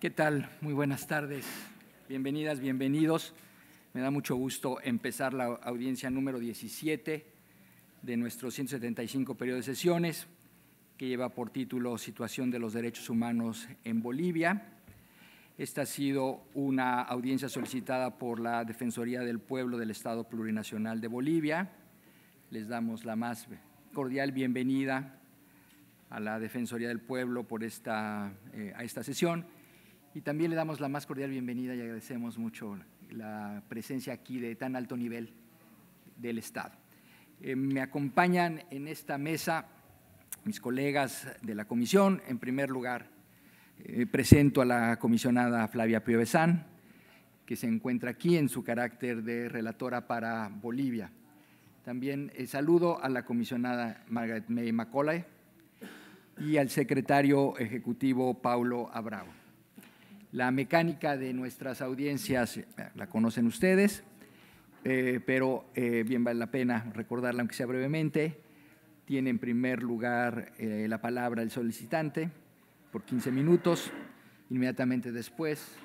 ¿Qué tal? Muy buenas tardes. Bienvenidas, bienvenidos. Me da mucho gusto empezar la audiencia número 17 de nuestro 175 periodo de sesiones, que lleva por título Situación de los Derechos Humanos en Bolivia. Esta ha sido una audiencia solicitada por la Defensoría del Pueblo del Estado Plurinacional de Bolivia. Les damos la más cordial bienvenida a la Defensoría del Pueblo por esta, eh, a esta sesión y también le damos la más cordial bienvenida y agradecemos mucho la presencia aquí de tan alto nivel del Estado. Eh, me acompañan en esta mesa mis colegas de la comisión. En primer lugar, eh, presento a la comisionada Flavia Piovesan, que se encuentra aquí en su carácter de relatora para Bolivia. También eh, saludo a la comisionada Margaret May Macaulay y al secretario ejecutivo Paulo Abrao. La mecánica de nuestras audiencias eh, la conocen ustedes, eh, pero eh, bien vale la pena recordarla, aunque sea brevemente. Tiene en primer lugar la palabra el solicitante por 15 minutos. Inmediatamente después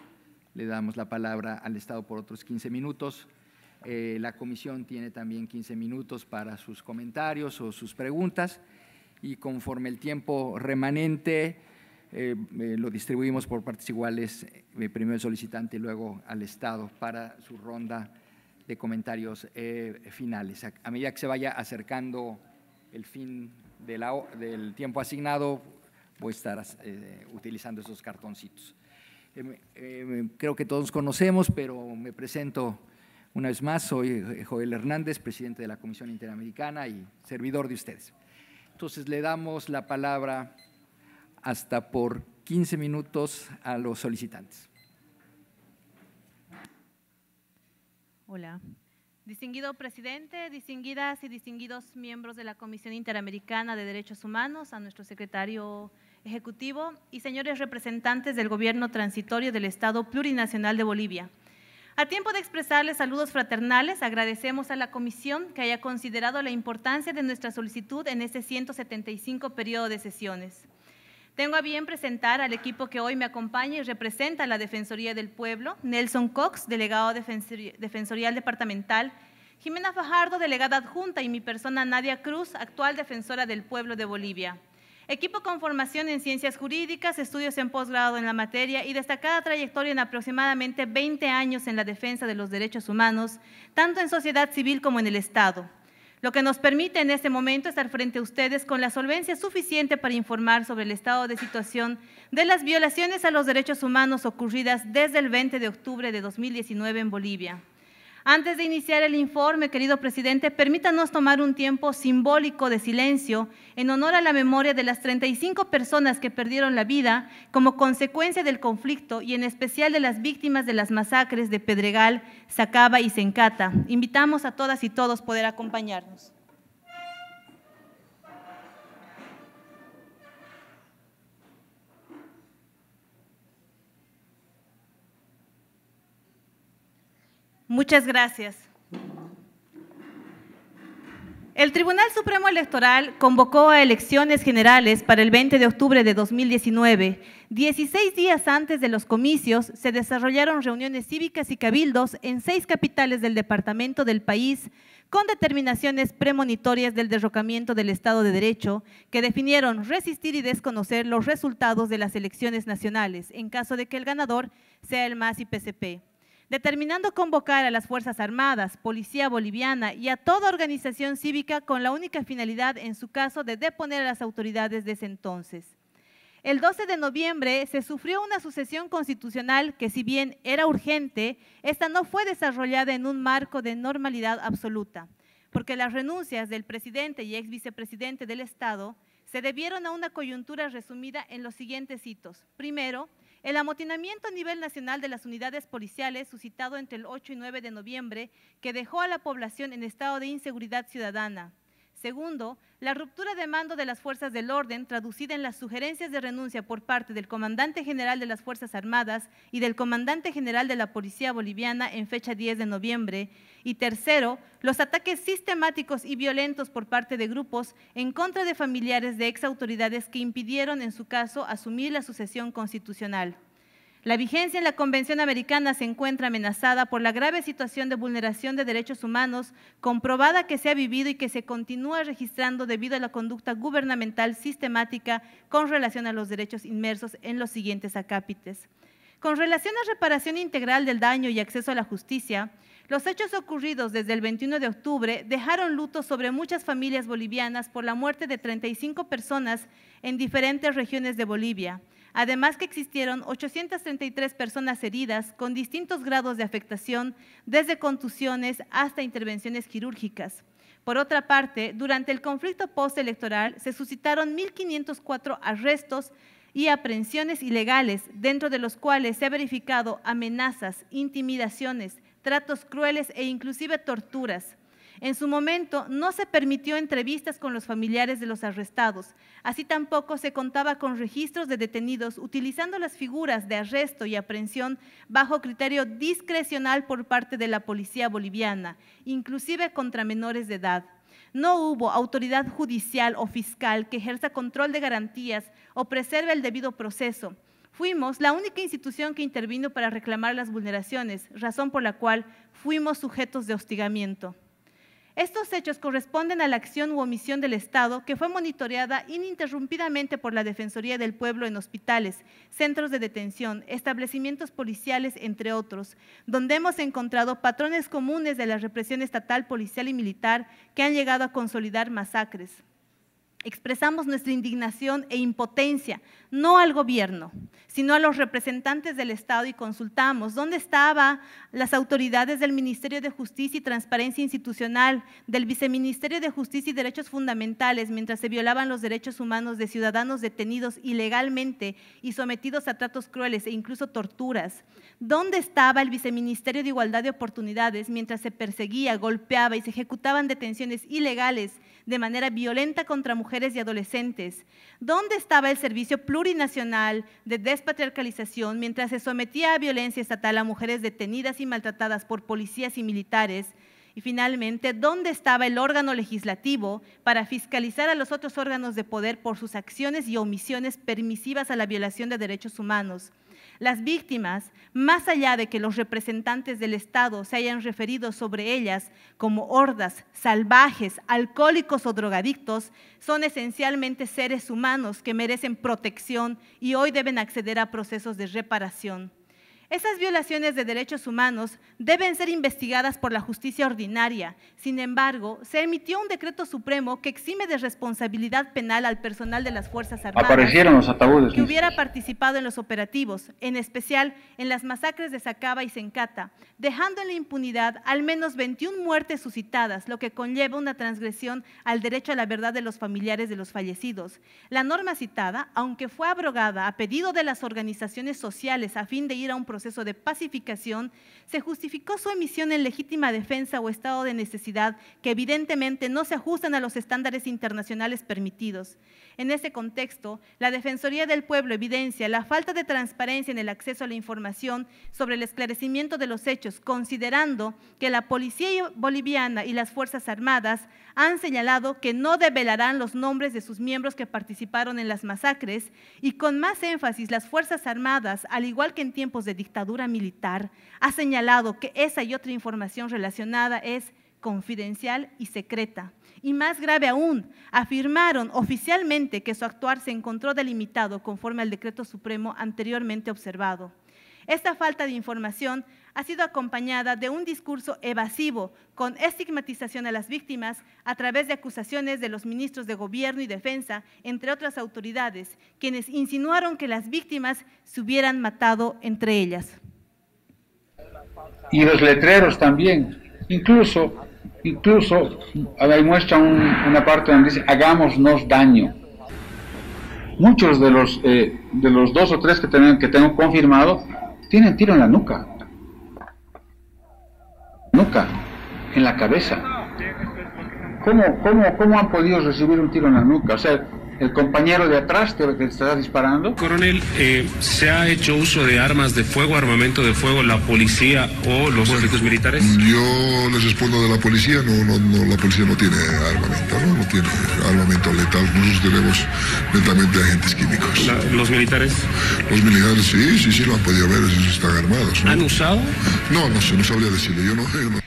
le damos la palabra al Estado por otros 15 minutos. la comisión tiene también 15 minutos para sus comentarios o sus preguntas y conforme el tiempo remanente eh, eh, lo distribuimos por partes iguales, eh, primero el solicitante y luego al Estado para su ronda de comentarios finales. A, medida que se vaya acercando el fin del tiempo asignado, voy a estar utilizando esos cartoncitos. creo que todos conocemos, pero me presento una vez más. Soy Joel Hernández, presidente de la Comisión Interamericana y servidor de ustedes. Entonces le damos la palabra hasta por 15 minutos a los solicitantes. Hola. Distinguido presidente, distinguidas y distinguidos miembros de la Comisión Interamericana de Derechos Humanos, a nuestro secretario ejecutivo y señores representantes del gobierno transitorio del Estado Plurinacional de Bolivia. A tiempo de expresarles saludos fraternales, agradecemos a la Comisión que haya considerado la importancia de nuestra solicitud en este 175 periodo de sesiones. Tengo a bien presentar al equipo que hoy me acompaña y representa a la Defensoría del Pueblo, Nelson Cox, delegado defensorial departamental, Jimena Fajardo, delegada adjunta, y mi persona Nadia Cruz, actual defensora del pueblo de Bolivia. Equipo con formación en ciencias jurídicas, estudios en posgrado en la materia y destacada trayectoria en aproximadamente 20 años en la defensa de los derechos humanos, tanto en sociedad civil como en el Estado lo que nos permite en este momento estar frente a ustedes con la solvencia suficiente para informar sobre el estado de situación de las violaciones a los derechos humanos ocurridas desde el 20 de octubre de 2019 en Bolivia. Antes de iniciar el informe, querido presidente, permítanos tomar un tiempo simbólico de silencio en honor a la memoria de las 35 personas que perdieron la vida como consecuencia del conflicto y en especial de las víctimas de las masacres de Pedregal, Sacaba y Sencata. Invitamos a todas y todos poder acompañarnos. Muchas gracias. El Tribunal Supremo Electoral convocó a elecciones generales para el 20 de octubre de 2019. Dieciséis días antes de los comicios se desarrollaron reuniones cívicas y cabildos en seis capitales del departamento del país con determinaciones premonitorias del derrocamiento del Estado de Derecho que definieron resistir y desconocer los resultados de las elecciones nacionales en caso de que el ganador sea el MAS y PCP determinando convocar a las Fuerzas Armadas, Policía Boliviana y a toda organización cívica con la única finalidad, en su caso, de deponer a las autoridades de ese entonces. El 12 de noviembre se sufrió una sucesión constitucional que, si bien era urgente, esta no fue desarrollada en un marco de normalidad absoluta, porque las renuncias del presidente y ex vicepresidente del Estado se debieron a una coyuntura resumida en los siguientes hitos. Primero, el amotinamiento a nivel nacional de las unidades policiales suscitado entre el 8 y 9 de noviembre, que dejó a la población en estado de inseguridad ciudadana, Segundo, la ruptura de mando de las fuerzas del orden, traducida en las sugerencias de renuncia por parte del comandante general de las Fuerzas Armadas y del comandante general de la Policía Boliviana en fecha 10 de noviembre. Y tercero, los ataques sistemáticos y violentos por parte de grupos en contra de familiares de autoridades que impidieron, en su caso, asumir la sucesión constitucional. La vigencia en la Convención Americana se encuentra amenazada por la grave situación de vulneración de derechos humanos comprobada que se ha vivido y que se continúa registrando debido a la conducta gubernamental sistemática con relación a los derechos inmersos en los siguientes acápites. Con relación a reparación integral del daño y acceso a la justicia, los hechos ocurridos desde el 21 de octubre dejaron luto sobre muchas familias bolivianas por la muerte de 35 personas en diferentes regiones de Bolivia Además que existieron 833 personas heridas con distintos grados de afectación, desde contusiones hasta intervenciones quirúrgicas. Por otra parte, durante el conflicto postelectoral se suscitaron 1.504 arrestos y aprehensiones ilegales, dentro de los cuales se ha verificado amenazas, intimidaciones, tratos crueles e inclusive torturas. En su momento no se permitió entrevistas con los familiares de los arrestados, así tampoco se contaba con registros de detenidos utilizando las figuras de arresto y aprehensión bajo criterio discrecional por parte de la policía boliviana, inclusive contra menores de edad. No hubo autoridad judicial o fiscal que ejerza control de garantías o preserve el debido proceso. Fuimos la única institución que intervino para reclamar las vulneraciones, razón por la cual fuimos sujetos de hostigamiento. Estos hechos corresponden a la acción u omisión del Estado que fue monitoreada ininterrumpidamente por la Defensoría del Pueblo en hospitales, centros de detención, establecimientos policiales, entre otros, donde hemos encontrado patrones comunes de la represión estatal, policial y militar que han llegado a consolidar masacres. Expresamos nuestra indignación e impotencia, no al gobierno, sino a los representantes del Estado y consultamos dónde estaban las autoridades del Ministerio de Justicia y Transparencia Institucional, del Viceministerio de Justicia y Derechos Fundamentales, mientras se violaban los derechos humanos de ciudadanos detenidos ilegalmente y sometidos a tratos crueles e incluso torturas. ¿Dónde estaba el Viceministerio de Igualdad de Oportunidades mientras se perseguía, golpeaba y se ejecutaban detenciones ilegales? de manera violenta contra mujeres y adolescentes? ¿Dónde estaba el Servicio Plurinacional de Despatriarcalización mientras se sometía a violencia estatal a mujeres detenidas y maltratadas por policías y militares? Y finalmente, ¿dónde estaba el órgano legislativo para fiscalizar a los otros órganos de poder por sus acciones y omisiones permisivas a la violación de derechos humanos? Las víctimas, más allá de que los representantes del Estado se hayan referido sobre ellas como hordas, salvajes, alcohólicos o drogadictos, son esencialmente seres humanos que merecen protección y hoy deben acceder a procesos de reparación. Esas violaciones de derechos humanos deben ser investigadas por la justicia ordinaria. Sin embargo, se emitió un decreto supremo que exime de responsabilidad penal al personal de las Fuerzas Armadas que hubiera participado en los operativos, en especial en las masacres de Sacaba y Sencata, dejando en la impunidad al menos 21 muertes suscitadas, lo que conlleva una transgresión al derecho a la verdad de los familiares de los fallecidos. La norma citada, aunque fue abrogada a pedido de las organizaciones sociales a fin de ir a un proceso proceso de pacificación, se justificó su emisión en legítima defensa o estado de necesidad que evidentemente no se ajustan a los estándares internacionales permitidos. En ese contexto, la Defensoría del Pueblo evidencia la falta de transparencia en el acceso a la información sobre el esclarecimiento de los hechos, considerando que la Policía Boliviana y las Fuerzas Armadas han señalado que no develarán los nombres de sus miembros que participaron en las masacres y con más énfasis las Fuerzas Armadas, al igual que en tiempos de dictadura militar, ha señalado que esa y otra información relacionada es confidencial y secreta. Y más grave aún, afirmaron oficialmente que su actuar se encontró delimitado conforme al decreto supremo anteriormente observado. Esta falta de información ha sido acompañada de un discurso evasivo con estigmatización a las víctimas a través de acusaciones de los ministros de Gobierno y Defensa, entre otras autoridades, quienes insinuaron que las víctimas se hubieran matado entre ellas. Y los letreros también. Incluso Incluso ahí muestra una parte donde dice, hagámonos daño. Muchos de los, eh, de los dos o tres que, tienen, que tengo confirmado tienen tiro en la nuca. Nuca, en la cabeza. ¿Cómo, cómo, ¿Cómo han podido recibir un tiro en la nuca? O sea, el compañero de atrás que que está disparando. Coronel, eh, ¿se ha hecho uso de armas de fuego, armamento de fuego, la policía o los militares? Yo les respondo de la policía, no, no, no la policía no tiene armamento, no, tiene armamento letal, nosotros tenemos lentamente agentes químicos. ¿Los militares? Los militares sí, sí, sí lo han podido ver, ellos están armados. ¿Han usado? No, no se no sabría decirle, yo no, yo no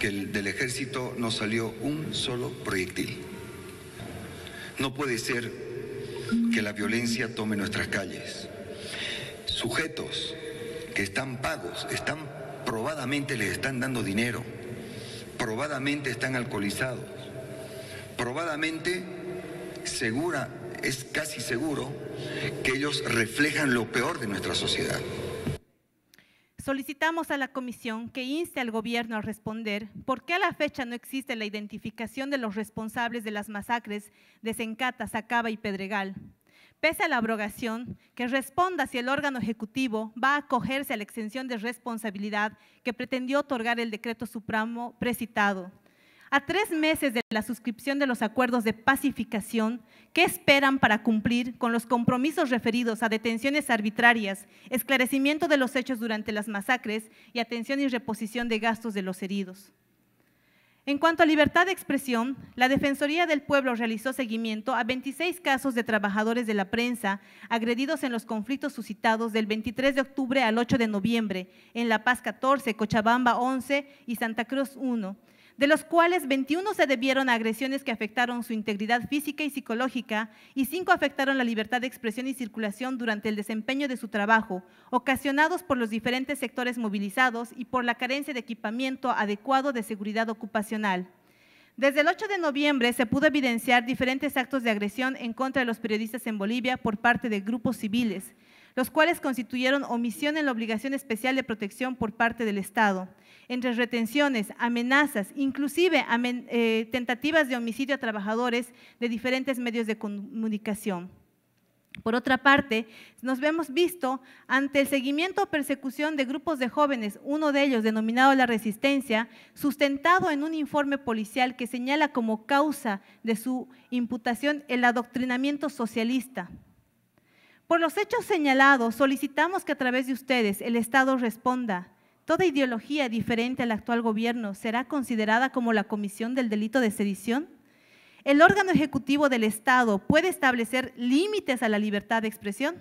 que el, del ejército no salió un solo proyectil. No puede ser que la violencia tome nuestras calles. Sujetos que están pagos, están probadamente les están dando dinero, probadamente están alcoholizados, probadamente segura, es casi seguro que ellos reflejan lo peor de nuestra sociedad. Solicitamos a la Comisión que inste al Gobierno a responder por qué a la fecha no existe la identificación de los responsables de las masacres de Sencata, Sacaba y Pedregal. Pese a la abrogación, que responda si el órgano ejecutivo va a acogerse a la extensión de responsabilidad que pretendió otorgar el decreto supremo precitado. A tres meses de la suscripción de los acuerdos de pacificación, ¿qué esperan para cumplir con los compromisos referidos a detenciones arbitrarias, esclarecimiento de los hechos durante las masacres y atención y reposición de gastos de los heridos? En cuanto a libertad de expresión, la Defensoría del Pueblo realizó seguimiento a 26 casos de trabajadores de la prensa agredidos en los conflictos suscitados del 23 de octubre al 8 de noviembre en La Paz 14, Cochabamba 11 y Santa Cruz 1 de los cuales 21 se debieron a agresiones que afectaron su integridad física y psicológica y 5 afectaron la libertad de expresión y circulación durante el desempeño de su trabajo, ocasionados por los diferentes sectores movilizados y por la carencia de equipamiento adecuado de seguridad ocupacional. Desde el 8 de noviembre se pudo evidenciar diferentes actos de agresión en contra de los periodistas en Bolivia por parte de grupos civiles, los cuales constituyeron omisión en la obligación especial de protección por parte del Estado entre retenciones, amenazas, inclusive eh, tentativas de homicidio a trabajadores de diferentes medios de comunicación. Por otra parte, nos vemos visto ante el seguimiento o persecución de grupos de jóvenes, uno de ellos denominado La Resistencia, sustentado en un informe policial que señala como causa de su imputación el adoctrinamiento socialista. Por los hechos señalados, solicitamos que a través de ustedes el Estado responda Toda ideología diferente al actual gobierno será considerada como la comisión del delito de sedición. El órgano ejecutivo del Estado puede establecer límites a la libertad de expresión.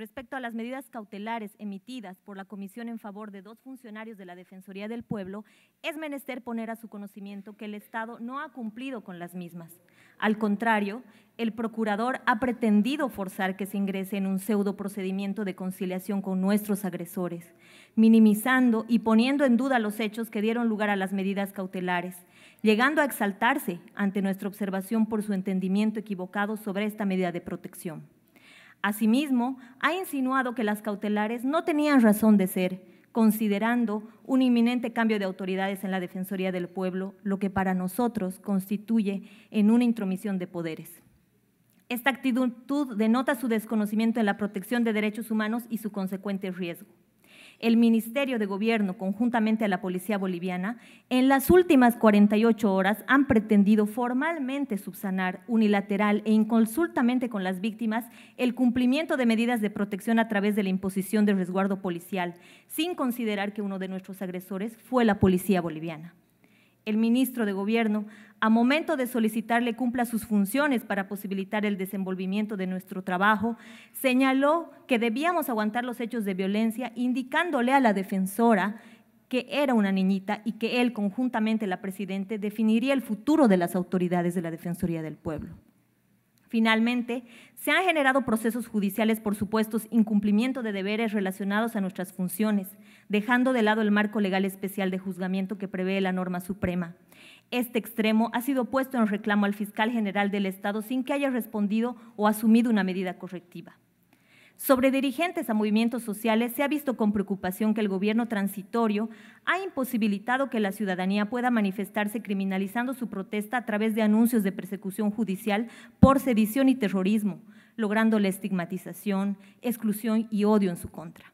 Respecto a las medidas cautelares emitidas por la Comisión en favor de dos funcionarios de la Defensoría del Pueblo, es menester poner a su conocimiento que el Estado no ha cumplido con las mismas. Al contrario, el procurador ha pretendido forzar que se ingrese en un pseudo procedimiento de conciliación con nuestros agresores, minimizando y poniendo en duda los hechos que dieron lugar a las medidas cautelares, llegando a exaltarse ante nuestra observación por su entendimiento equivocado sobre esta medida de protección. Asimismo, ha insinuado que las cautelares no tenían razón de ser, considerando un inminente cambio de autoridades en la Defensoría del Pueblo, lo que para nosotros constituye en una intromisión de poderes. Esta actitud denota su desconocimiento en la protección de derechos humanos y su consecuente riesgo el Ministerio de Gobierno, conjuntamente a la Policía Boliviana, en las últimas 48 horas han pretendido formalmente subsanar unilateral e inconsultamente con las víctimas el cumplimiento de medidas de protección a través de la imposición del resguardo policial, sin considerar que uno de nuestros agresores fue la Policía Boliviana. El ministro de Gobierno a momento de solicitarle cumpla sus funciones para posibilitar el desenvolvimiento de nuestro trabajo, señaló que debíamos aguantar los hechos de violencia, indicándole a la defensora que era una niñita y que él, conjuntamente la Presidente, definiría el futuro de las autoridades de la Defensoría del Pueblo. Finalmente, se han generado procesos judiciales por supuestos incumplimiento de deberes relacionados a nuestras funciones, dejando de lado el marco legal especial de juzgamiento que prevé la norma suprema. Este extremo ha sido puesto en reclamo al fiscal general del Estado sin que haya respondido o asumido una medida correctiva. Sobre dirigentes a movimientos sociales, se ha visto con preocupación que el gobierno transitorio ha imposibilitado que la ciudadanía pueda manifestarse criminalizando su protesta a través de anuncios de persecución judicial por sedición y terrorismo, logrando la estigmatización, exclusión y odio en su contra.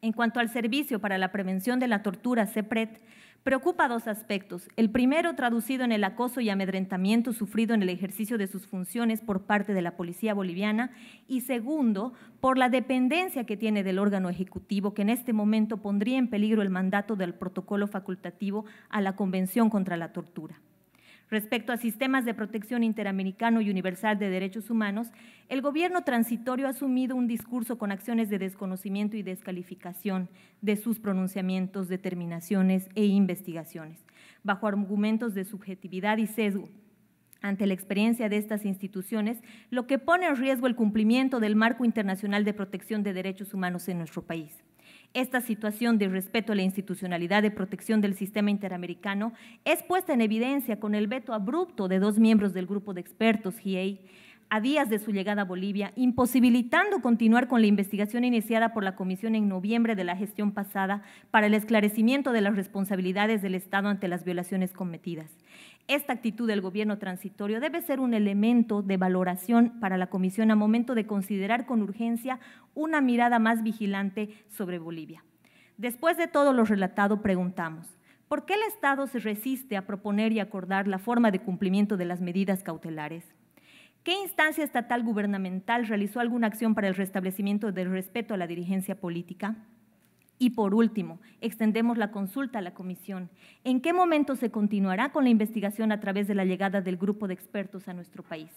En cuanto al Servicio para la Prevención de la Tortura, CEPRET, Preocupa dos aspectos. El primero, traducido en el acoso y amedrentamiento sufrido en el ejercicio de sus funciones por parte de la policía boliviana. Y segundo, por la dependencia que tiene del órgano ejecutivo, que en este momento pondría en peligro el mandato del protocolo facultativo a la Convención contra la Tortura. Respecto a sistemas de protección interamericano y universal de derechos humanos, el gobierno transitorio ha asumido un discurso con acciones de desconocimiento y descalificación de sus pronunciamientos, determinaciones e investigaciones, bajo argumentos de subjetividad y sesgo ante la experiencia de estas instituciones, lo que pone en riesgo el cumplimiento del marco internacional de protección de derechos humanos en nuestro país. Esta situación de respeto a la institucionalidad de protección del sistema interamericano es puesta en evidencia con el veto abrupto de dos miembros del grupo de expertos GIEI a días de su llegada a Bolivia, imposibilitando continuar con la investigación iniciada por la Comisión en noviembre de la gestión pasada para el esclarecimiento de las responsabilidades del Estado ante las violaciones cometidas. Esta actitud del gobierno transitorio debe ser un elemento de valoración para la Comisión a momento de considerar con urgencia una mirada más vigilante sobre Bolivia. Después de todo lo relatado, preguntamos, ¿por qué el Estado se resiste a proponer y acordar la forma de cumplimiento de las medidas cautelares? ¿Qué instancia estatal gubernamental realizó alguna acción para el restablecimiento del respeto a la dirigencia política? Y por último, extendemos la consulta a la comisión. ¿En qué momento se continuará con la investigación a través de la llegada del grupo de expertos a nuestro país?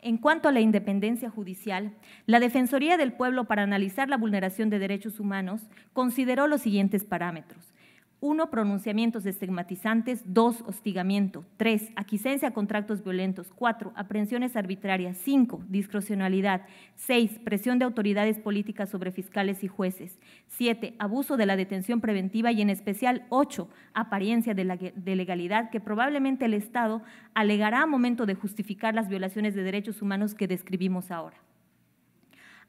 En cuanto a la independencia judicial, la Defensoría del Pueblo para analizar la vulneración de derechos humanos consideró los siguientes parámetros uno, Pronunciamientos estigmatizantes. 2. Hostigamiento. 3. aquicencia a contratos violentos. 4. Aprehensiones arbitrarias. 5. Discrecionalidad. 6. Presión de autoridades políticas sobre fiscales y jueces. 7. Abuso de la detención preventiva y en especial 8. Apariencia de legalidad que probablemente el Estado alegará a momento de justificar las violaciones de derechos humanos que describimos ahora.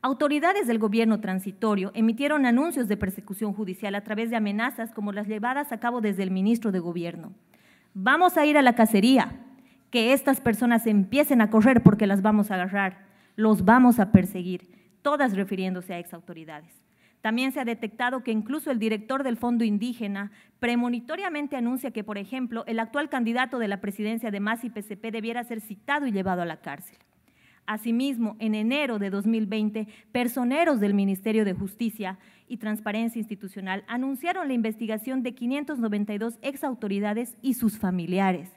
Autoridades del gobierno transitorio emitieron anuncios de persecución judicial a través de amenazas como las llevadas a cabo desde el ministro de gobierno. Vamos a ir a la cacería, que estas personas empiecen a correr porque las vamos a agarrar, los vamos a perseguir, todas refiriéndose a autoridades. También se ha detectado que incluso el director del Fondo Indígena premonitoriamente anuncia que, por ejemplo, el actual candidato de la presidencia de MAS y PCP debiera ser citado y llevado a la cárcel. Asimismo, en enero de 2020, personeros del Ministerio de Justicia y Transparencia Institucional anunciaron la investigación de 592 exautoridades y sus familiares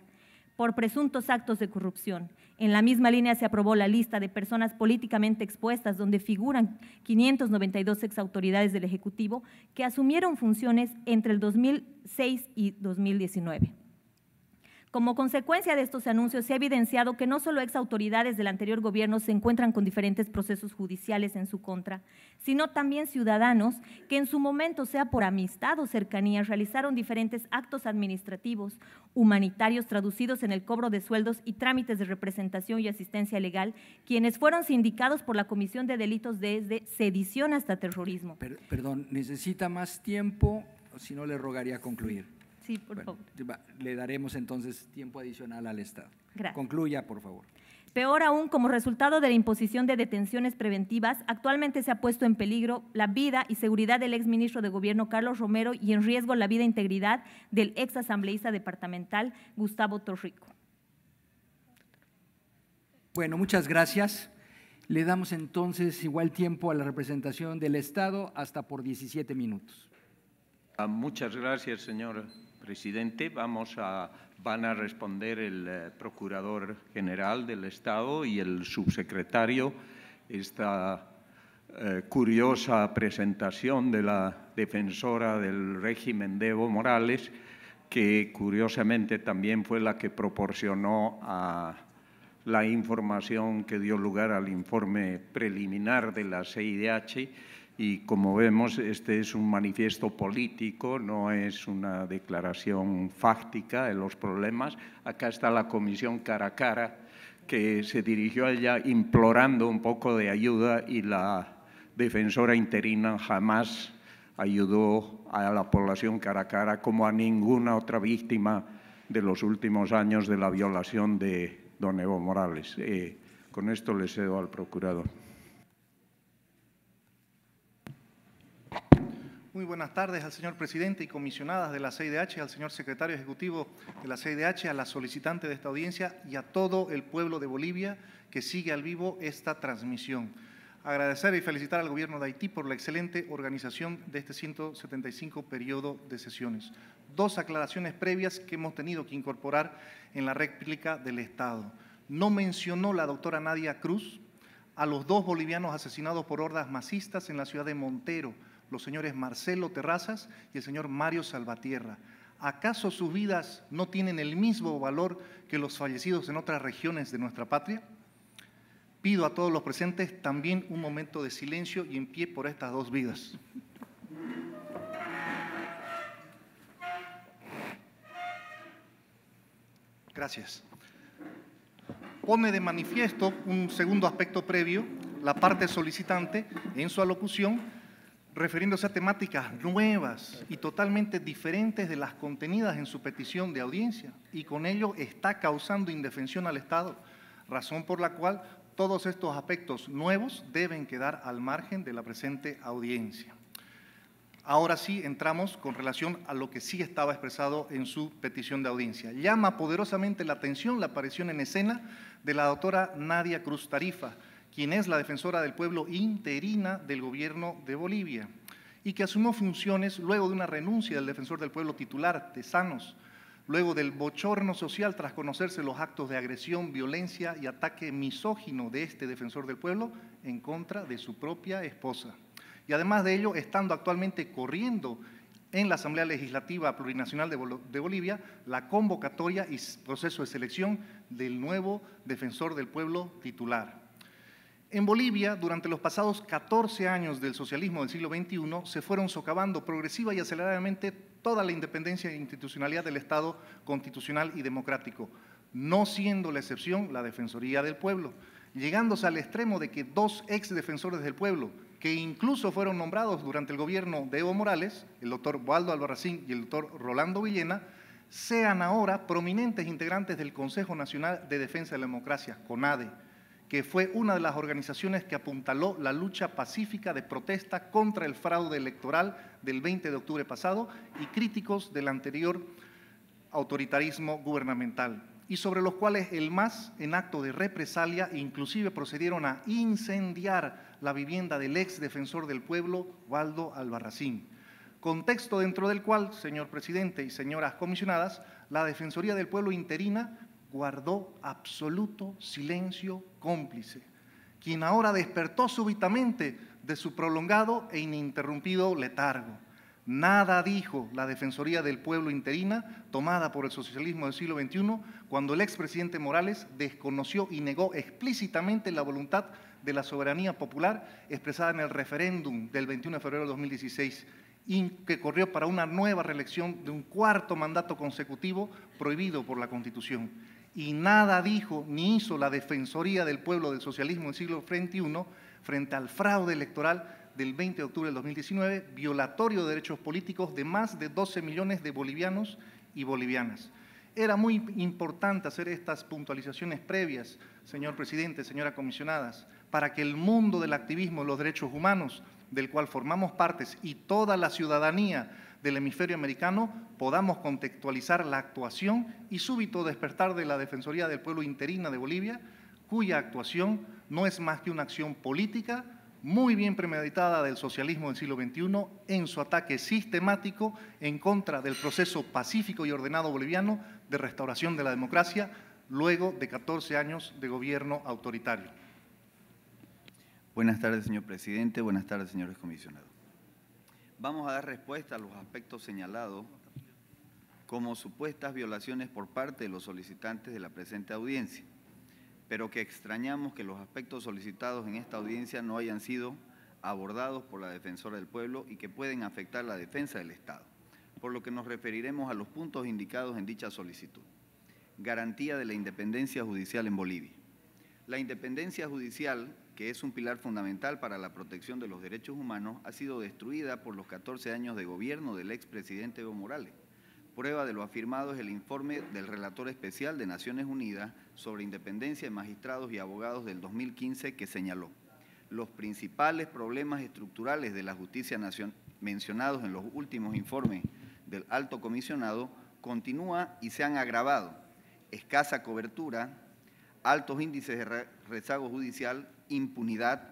por presuntos actos de corrupción. En la misma línea se aprobó la lista de personas políticamente expuestas, donde figuran 592 exautoridades del Ejecutivo que asumieron funciones entre el 2006 y 2019. Como consecuencia de estos anuncios, se ha evidenciado que no solo ex autoridades del anterior gobierno se encuentran con diferentes procesos judiciales en su contra, sino también ciudadanos que en su momento, sea por amistad o cercanía, realizaron diferentes actos administrativos, humanitarios traducidos en el cobro de sueldos y trámites de representación y asistencia legal, quienes fueron sindicados por la Comisión de Delitos desde sedición hasta terrorismo. perdón, necesita más tiempo, si no le rogaría concluir. Sí, por favor. Le daremos entonces tiempo adicional al Estado. Gracias. Concluya, por favor. Peor aún, como resultado de la imposición de detenciones preventivas, actualmente se ha puesto en peligro la vida y seguridad del exministro de Gobierno Carlos Romero y en riesgo la vida e integridad del ex asambleísta departamental Gustavo Torrico. Bueno, muchas gracias. Le damos entonces igual tiempo a la representación del Estado hasta por 17 minutos. Ah, muchas gracias, señora presidente. Vamos a, van a responder el eh, procurador general del Estado y el subsecretario esta eh, curiosa presentación de la defensora del régimen de Evo Morales, que curiosamente también fue la que proporcionó a la información que dio lugar al informe preliminar de la CIDH y como vemos, este es un manifiesto político, no es una declaración fáctica de los problemas. Acá está la comisión cara cara, que se dirigió allá implorando un poco de ayuda y la defensora interina jamás ayudó a la población cara a cara como a ninguna otra víctima de los últimos años de la violación de don Evo Morales. Eh, con esto le cedo al procurador. Muy buenas tardes al señor presidente y comisionadas de la CIDH, al señor secretario ejecutivo de la CIDH, a la solicitante de esta audiencia y a todo el pueblo de Bolivia que sigue al vivo esta transmisión. Agradecer y felicitar al gobierno de Haití por la excelente organización de este 175 periodo de sesiones. Dos aclaraciones previas que hemos tenido que incorporar en la réplica del Estado. No mencionó la doctora Nadia Cruz a los dos bolivianos asesinados por hordas masistas en la ciudad de Montero, los señores Marcelo Terrazas y el señor Mario Salvatierra. ¿Acaso sus vidas no tienen el mismo valor que los fallecidos en otras regiones de nuestra patria? Pido a todos los presentes también un momento de silencio y en pie por estas dos vidas. Gracias. Pone de manifiesto un segundo aspecto previo, la parte solicitante en su alocución refiriéndose a temáticas nuevas y totalmente diferentes de las contenidas en su petición de audiencia y con ello está causando indefensión al Estado, razón por la cual todos estos aspectos nuevos deben quedar al margen de la presente audiencia. Ahora sí entramos con relación a lo que sí estaba expresado en su petición de audiencia. Llama poderosamente la atención la aparición en escena de la doctora Nadia Cruz Tarifa, quien es la defensora del pueblo interina del gobierno de Bolivia y que asumió funciones luego de una renuncia del defensor del pueblo titular, Tesanos, luego del bochorno social tras conocerse los actos de agresión, violencia y ataque misógino de este defensor del pueblo en contra de su propia esposa. Y además de ello, estando actualmente corriendo en la Asamblea Legislativa Plurinacional de, Bolivia la convocatoria y proceso de selección del nuevo defensor del pueblo titular. En Bolivia, durante los pasados 14 años del socialismo del siglo XXI, se fueron socavando progresiva y aceleradamente toda la independencia e institucionalidad del Estado constitucional y democrático, no siendo la excepción la Defensoría del Pueblo, llegándose al extremo de que dos ex defensores del pueblo, que incluso fueron nombrados durante el gobierno de Evo Morales, el doctor Waldo Albarracín y el doctor Rolando Villena, sean ahora prominentes integrantes del Consejo Nacional de Defensa de la Democracia, CONADE, que fue una de las organizaciones que apuntaló la lucha pacífica de protesta contra el fraude electoral del 20 de octubre pasado y críticos del anterior autoritarismo gubernamental, y sobre los cuales el MAS, en acto de represalia, e inclusive procedieron a incendiar la vivienda del ex defensor del pueblo, Waldo Albarracín. Contexto dentro del cual, señor presidente y señoras comisionadas, la Defensoría del Pueblo interina guardó absoluto silencio cómplice, quien ahora despertó súbitamente de su prolongado e ininterrumpido letargo. Nada dijo la Defensoría del Pueblo interina, tomada por el socialismo del siglo XXI, cuando el expresidente Morales desconoció y negó explícitamente la voluntad de la soberanía popular expresada en el referéndum del 21 de febrero de 2016 que corrió para una nueva reelección de un cuarto mandato consecutivo prohibido por la Constitución y nada dijo ni hizo la Defensoría del Pueblo del Socialismo del siglo XXI frente al fraude electoral del 20 de octubre del 2019, violatorio de derechos políticos de más de 12 millones de bolivianos y bolivianas. Era muy importante hacer estas puntualizaciones previas, señor presidente, señora comisionadas, para que el mundo del activismo los derechos humanos, del cual formamos partes, y toda la ciudadanía del hemisferio americano podamos contextualizar la actuación y súbito despertar de la Defensoría del Pueblo Interina de Bolivia, cuya actuación no es más que una acción política muy bien premeditada del socialismo del siglo XXI en su ataque sistemático en contra del proceso pacífico y ordenado boliviano de restauración de la democracia luego de 14 años de gobierno autoritario. Buenas tardes, señor presidente. Buenas tardes, señores comisionados vamos a dar respuesta a los aspectos señalados como supuestas violaciones por parte de los solicitantes de la presente audiencia, pero que extrañamos que los aspectos solicitados en esta audiencia no hayan sido abordados por la Defensora del Pueblo y que pueden afectar la defensa del Estado, por lo que nos referiremos a los puntos indicados en dicha solicitud. Garantía de la independencia judicial en Bolivia. La independencia judicial que es un pilar fundamental para la protección de los derechos humanos, ha sido destruida por los 14 años de gobierno del expresidente Evo Morales. Prueba de lo afirmado es el informe del relator especial de Naciones Unidas sobre independencia de magistrados y abogados del 2015 que señaló los principales problemas estructurales de la justicia mencionados en los últimos informes del alto comisionado continúa y se han agravado. Escasa cobertura, altos índices de rezago judicial, impunidad,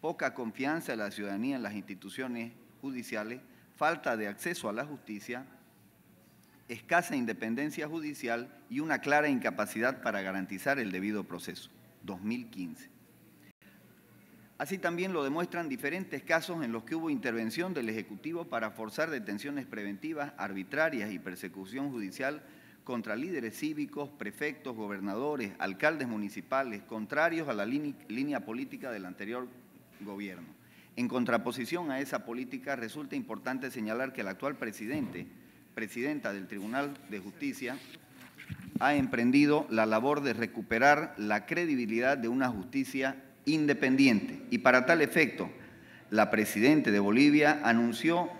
poca confianza de la ciudadanía en las instituciones judiciales, falta de acceso a la justicia, escasa independencia judicial y una clara incapacidad para garantizar el debido proceso. 2015. Así también lo demuestran diferentes casos en los que hubo intervención del Ejecutivo para forzar detenciones preventivas, arbitrarias y persecución judicial contra líderes cívicos, prefectos, gobernadores, alcaldes municipales, contrarios a la línea política del anterior gobierno. En contraposición a esa política, resulta importante señalar que el actual presidente, presidenta del Tribunal de Justicia, ha emprendido la labor de recuperar la credibilidad de una justicia independiente. Y para tal efecto, la presidenta de Bolivia anunció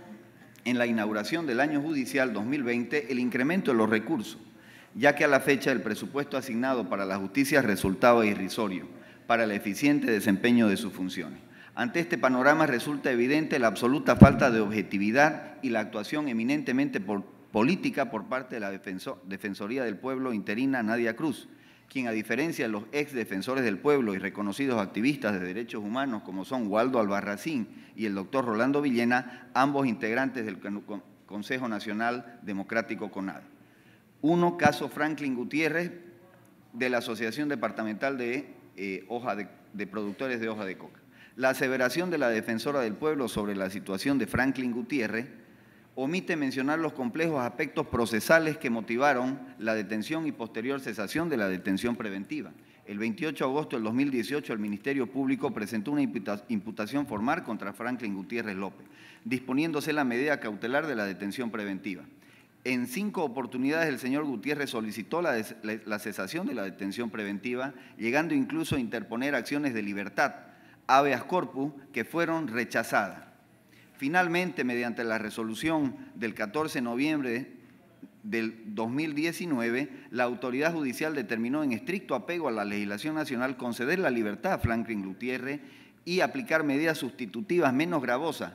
en la inauguración del año judicial 2020 el incremento de los recursos, ya que a la fecha el presupuesto asignado para la justicia resultaba irrisorio para el eficiente desempeño de sus funciones. Ante este panorama resulta evidente la absoluta falta de objetividad y la actuación eminentemente política por parte de la Defensoría del Pueblo interina Nadia Cruz, quien a diferencia de los ex defensores del pueblo y reconocidos activistas de derechos humanos como son Waldo Albarracín y el doctor Rolando Villena, ambos integrantes del Consejo Nacional Democrático CONAD. Uno, caso Franklin Gutiérrez, de la Asociación Departamental eh, de, de, Productores de Hoja de Coca. La aseveración de la defensora del pueblo sobre la situación de Franklin Gutiérrez omite mencionar los complejos aspectos procesales que motivaron la detención y posterior cesación de la detención preventiva. El 28 de agosto del 2018, el Ministerio Público presentó una imputación formal contra Franklin Gutiérrez López, disponiéndose la medida cautelar de la detención preventiva. En cinco oportunidades el señor Gutiérrez solicitó la, cesación de la detención preventiva, llegando incluso a interponer acciones de libertad, habeas corpus, que fueron rechazadas. Finalmente, mediante la resolución del 14 de noviembre del 2019, la autoridad judicial determinó en estricto apego a la legislación nacional conceder la libertad a Franklin Gutiérrez y aplicar medidas sustitutivas menos gravosas,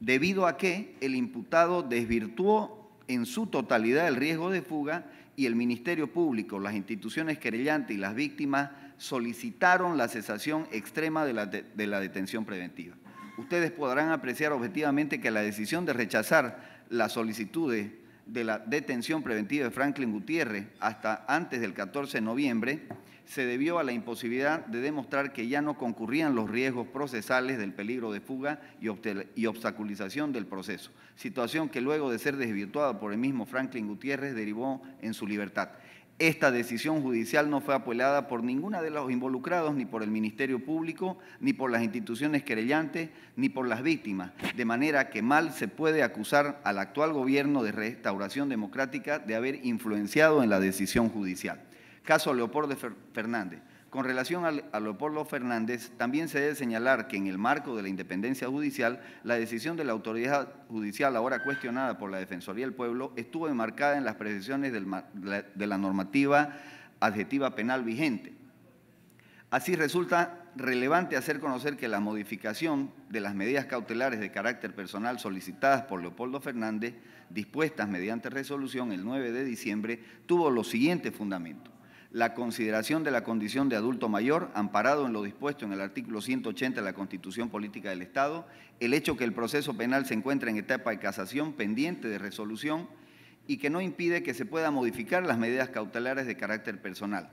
debido a que el imputado desvirtuó en su totalidad el riesgo de fuga y el Ministerio Público, las instituciones querellantes y las víctimas solicitaron la cesación extrema de la, de la detención preventiva ustedes podrán apreciar objetivamente que la decisión de rechazar las solicitudes de la detención preventiva de Franklin Gutiérrez hasta antes del 14 de noviembre se debió a la imposibilidad de demostrar que ya no concurrían los riesgos procesales del peligro de fuga y obstaculización del proceso, situación que luego de ser desvirtuada por el mismo Franklin Gutiérrez derivó en su libertad. Esta decisión judicial no fue apelada por ninguna de los involucrados, ni por el Ministerio Público, ni por las instituciones querellantes, ni por las víctimas, de manera que mal se puede acusar al actual gobierno de restauración democrática de haber influenciado en la decisión judicial. Caso Leopoldo Fernández. Con relación a Leopoldo Fernández, también se debe señalar que en el marco de la independencia judicial, la decisión de la autoridad judicial, ahora cuestionada por la Defensoría del Pueblo, estuvo enmarcada en las precisiones de la normativa adjetiva penal vigente. Así resulta relevante hacer conocer que la modificación de las medidas cautelares de carácter personal solicitadas por Leopoldo Fernández, dispuestas mediante resolución el 9 de diciembre, tuvo los siguientes fundamentos la consideración de la condición de adulto mayor, amparado en lo dispuesto en el artículo 180 de la Constitución Política del Estado, el hecho que el proceso penal se encuentra en etapa de casación pendiente de resolución y que no impide que se puedan modificar las medidas cautelares de carácter personal.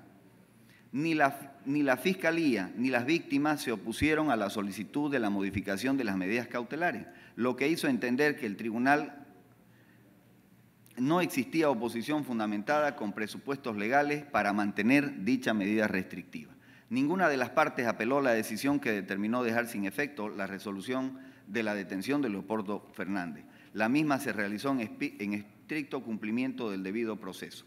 Ni la, ni la Fiscalía ni las víctimas se opusieron a la solicitud de la modificación de las medidas cautelares, lo que hizo entender que el tribunal no existía oposición fundamentada con presupuestos legales para mantener dicha medida restrictiva. Ninguna de las partes apeló la decisión que determinó dejar sin efecto la resolución de la detención de Leopoldo Fernández. La misma se realizó en estricto cumplimiento del debido proceso.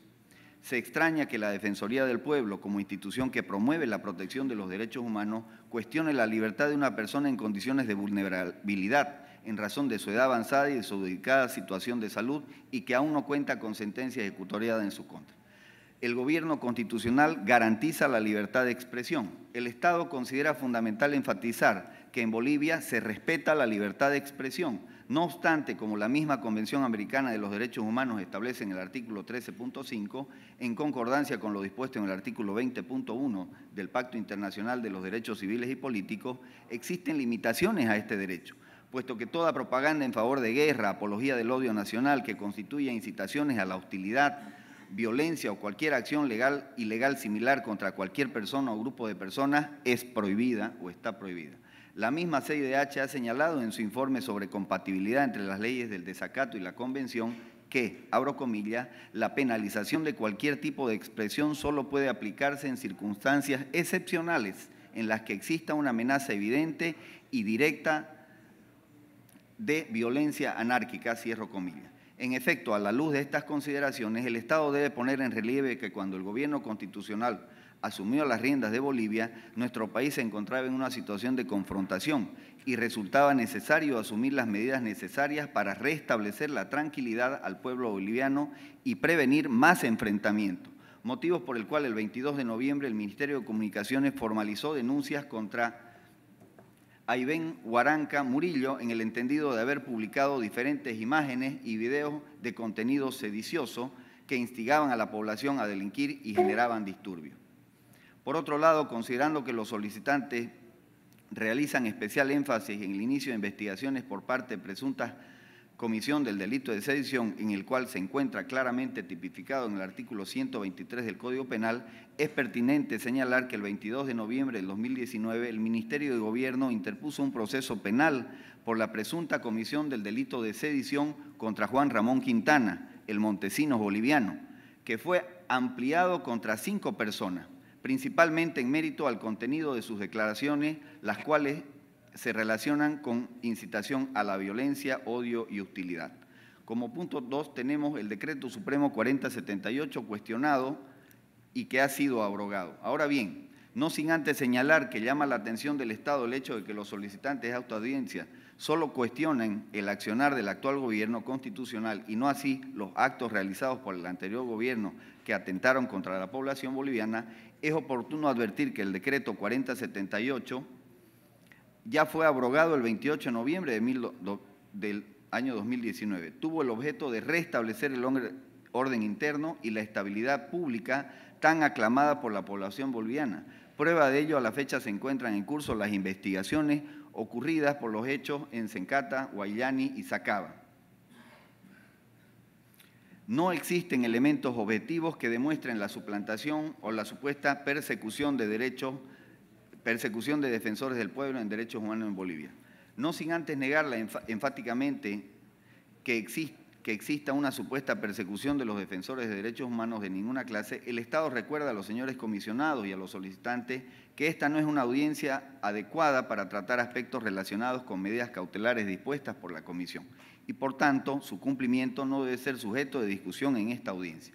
Se extraña que la Defensoría del Pueblo, como institución que promueve la protección de los derechos humanos, cuestione la libertad de una persona en condiciones de vulnerabilidad en razón de su edad avanzada y de su delicada situación de salud y que aún no cuenta con sentencia ejecutoriada en su contra. El gobierno constitucional garantiza la libertad de expresión. El Estado considera fundamental enfatizar que en Bolivia se respeta la libertad de expresión. No obstante, como la misma Convención Americana de los Derechos Humanos establece en el artículo 13.5, en concordancia con lo dispuesto en el artículo 20.1 del Pacto Internacional de los Derechos Civiles y Políticos, existen limitaciones a este derecho puesto que toda propaganda en favor de guerra, apología del odio nacional que constituya incitaciones a la hostilidad, violencia o cualquier acción legal, ilegal similar contra cualquier persona o grupo de personas es prohibida o está prohibida. La misma CIDH ha señalado en su informe sobre compatibilidad entre las leyes del desacato y la convención que, abro comillas, la penalización de cualquier tipo de expresión solo puede aplicarse en circunstancias excepcionales en las que exista una amenaza evidente y directa de violencia anárquica, cierro comillas. En efecto, a la luz de estas consideraciones, el Estado debe poner en relieve que cuando el gobierno constitucional asumió las riendas de Bolivia, nuestro país se encontraba en una situación de confrontación y resultaba necesario asumir las medidas necesarias para restablecer la tranquilidad al pueblo boliviano y prevenir más enfrentamientos, motivos por el cual el 22 de noviembre el Ministerio de Comunicaciones formalizó denuncias contra ven Huaranca Murillo en el entendido de haber publicado diferentes imágenes y videos de contenido sedicioso que instigaban a la población a delinquir y generaban disturbios. Por otro lado, considerando que los solicitantes realizan especial énfasis en el inicio de investigaciones por parte de presuntas comisión del delito de sedición, en el cual se encuentra claramente tipificado en el artículo 123 del Código Penal, es pertinente señalar que el 22 de noviembre del 2019 el Ministerio de Gobierno interpuso un proceso penal por la presunta comisión del delito de sedición contra Juan Ramón Quintana, el montesino boliviano, que fue ampliado contra cinco personas, principalmente en mérito al contenido de sus declaraciones, las cuales se relacionan con incitación a la violencia, odio y hostilidad. Como punto 2 tenemos el decreto supremo 4078 cuestionado y que ha sido abrogado. Ahora bien, no sin antes señalar que llama la atención del Estado el hecho de que los solicitantes de autoaudiencia solo cuestionen el accionar del actual gobierno constitucional y no así los actos realizados por el anterior gobierno que atentaron contra la población boliviana, es oportuno advertir que el decreto 4078 ya fue abrogado el 28 de noviembre de del año 2019. Tuvo el objeto de restablecer el orden interno y la estabilidad pública tan aclamada por la población boliviana. Prueba de ello, a la fecha se encuentran en curso las investigaciones ocurridas por los hechos en Sencata, Guayani y Sacaba. No existen elementos objetivos que demuestren la suplantación o la supuesta persecución de derechos persecución de defensores del pueblo en derechos humanos en Bolivia. No sin antes negarla enfáticamente que, que exista una supuesta persecución de los defensores de derechos humanos de ninguna clase, el Estado recuerda a los señores comisionados y a los solicitantes que esta no es una audiencia adecuada para tratar aspectos relacionados con medidas cautelares dispuestas por la Comisión y por tanto su cumplimiento no debe ser sujeto de discusión en esta audiencia.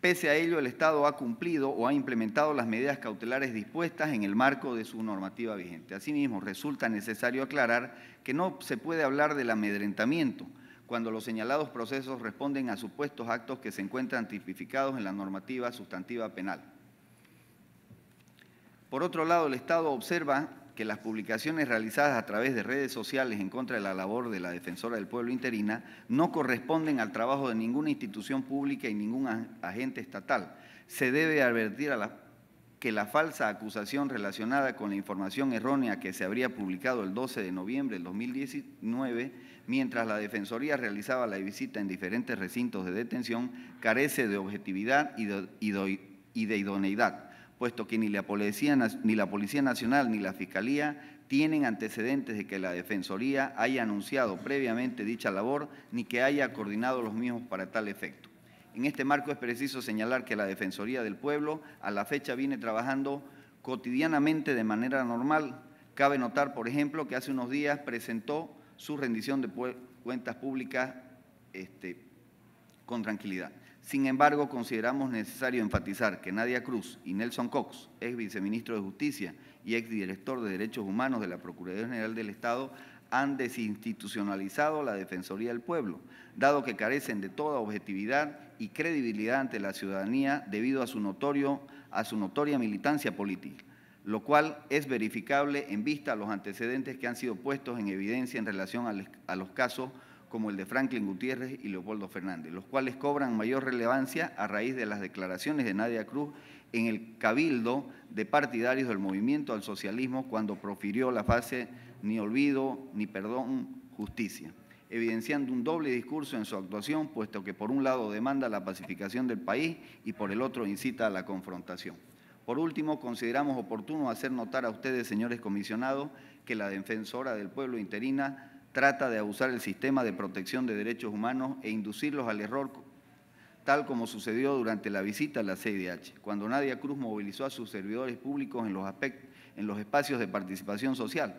Pese a ello, el Estado ha cumplido o ha implementado las medidas cautelares dispuestas en el marco de su normativa vigente. Asimismo, resulta necesario aclarar que no se puede hablar del amedrentamiento cuando los señalados procesos responden a supuestos actos que se encuentran tipificados en la normativa sustantiva penal. Por otro lado, el Estado observa que las publicaciones realizadas a través de redes sociales en contra de la labor de la defensora del pueblo interina no corresponden al trabajo de ninguna institución pública y ningún agente estatal. Se debe advertir a que la falsa acusación relacionada con la información errónea que se habría publicado el 12 de noviembre del 2019, mientras la Defensoría realizaba la visita en diferentes recintos de detención, carece de objetividad y de idoneidad puesto que ni la, Policía, ni la Policía Nacional ni la Fiscalía tienen antecedentes de que la Defensoría haya anunciado previamente dicha labor ni que haya coordinado los mismos para tal efecto. En este marco es preciso señalar que la Defensoría del Pueblo a la fecha viene trabajando cotidianamente de manera normal. Cabe notar, por ejemplo, que hace unos días presentó su rendición de cuentas públicas este, con tranquilidad. Sin embargo, consideramos necesario enfatizar que Nadia Cruz y Nelson Cox, ex viceministro de Justicia y ex director de Derechos Humanos de la Procuraduría General del Estado, han desinstitucionalizado la Defensoría del Pueblo, dado que carecen de toda objetividad y credibilidad ante la ciudadanía debido a su, notorio, a su notoria militancia política, lo cual es verificable en vista a los antecedentes que han sido puestos en evidencia en relación a los casos como el de Franklin Gutiérrez y Leopoldo Fernández, los cuales cobran mayor relevancia a raíz de las declaraciones de Nadia Cruz en el cabildo de partidarios del movimiento al socialismo cuando profirió la fase ni olvido, ni perdón, justicia, evidenciando un doble discurso en su actuación, puesto que por un lado demanda la pacificación del país y por el otro incita a la confrontación. Por último, consideramos oportuno hacer notar a ustedes, señores comisionados, que la defensora del pueblo interina trata de abusar el sistema de protección de derechos humanos e inducirlos al error, tal como sucedió durante la visita a la CIDH, cuando Nadia Cruz movilizó a sus servidores públicos en los, en los espacios de participación social,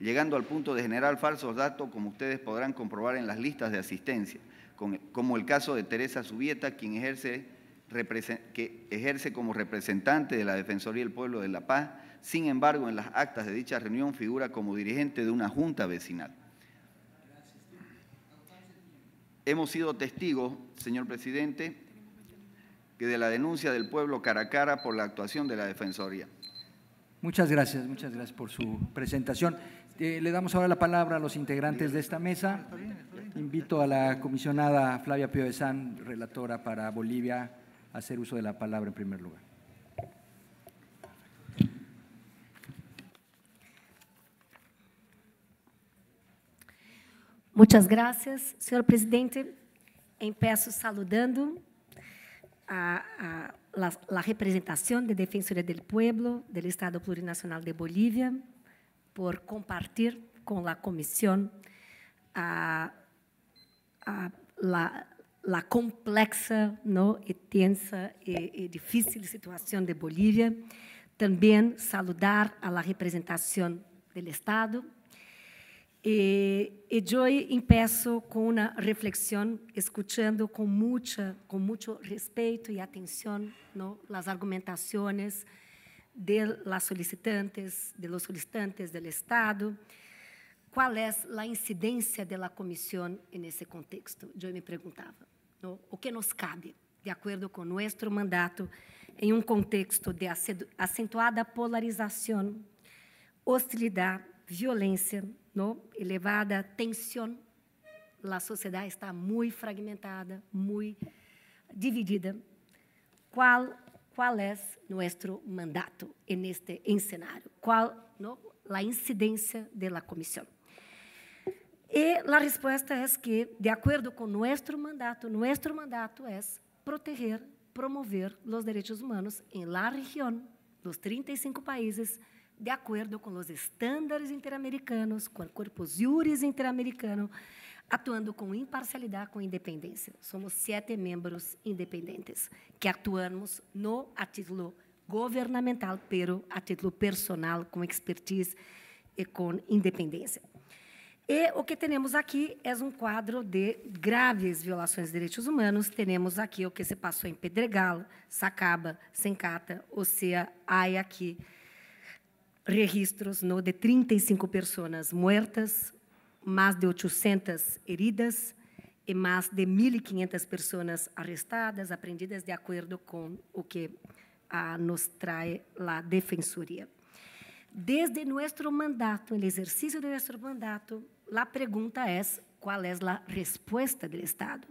llegando al punto de generar falsos datos, como ustedes podrán comprobar en las listas de asistencia, e, como el caso de Teresa Subieta, quien ejerce, que ejerce como representante de la Defensoría del Pueblo de La Paz, sin embargo, en las actas de dicha reunión figura como dirigente de una junta vecinal. Hemos sido testigos, señor presidente, que de la denuncia del pueblo cara a cara por la actuación de la Defensoría. Muchas gracias, muchas gracias por su presentación. Eh, le damos ahora la palabra a los integrantes de esta mesa. Invito a la comisionada Flavia Piovesan, relatora para Bolivia, a hacer uso de la palabra en primer lugar. Muitas graças, senhor presidente. peço, saludando a, a representação de Defensoria del Pueblo do Estado Plurinacional de Bolívia por compartilhar com a comissão a, a la, la complexa, ¿no? e tensa e, difícil situação de Bolívia. Também saludar a la representação do Estado e eu yo com uma reflexão, escutando com muito, mucha, con mucho respeto y atención ¿no? las de las solicitantes, de los solicitantes del Estado. Qual é a incidência da comissão nesse contexto? Eu me perguntava. ¿o que nos cabe, de acordo com nosso mandato, em um contexto de acentuada polarização, hostilidade? violência, no elevada tensão. A sociedade está muito fragmentada, muito dividida. Qual qual é nosso mandato neste en cenário? Qual a incidência da comissão? E a resposta é que, de acordo com nosso mandato, nosso mandato é proteger, promover os direitos humanos em la região, nos 35 países de acordo com os estándares interamericanos, com o corpus juris interamericano, atuando com imparcialidade, com independência. Somos sete membros independentes que atuamos no a título governamental, pero a título personal, com expertise e com independência. E o que temos aqui é um quadro de graves violações de direitos humanos. Temos aqui o que se passou em Pedregal, Sacaba, Sencata, seja, Ai aqui registros ¿no? de 35 pessoas mortas, mais de 800 feridas e mais de 1.500 pessoas arrestadas, aprendidas de acordo com o que ah, nos traz a defensoria. Desde nosso mandato, no exercício de nosso mandato, a pergunta é qual é a resposta do Estado.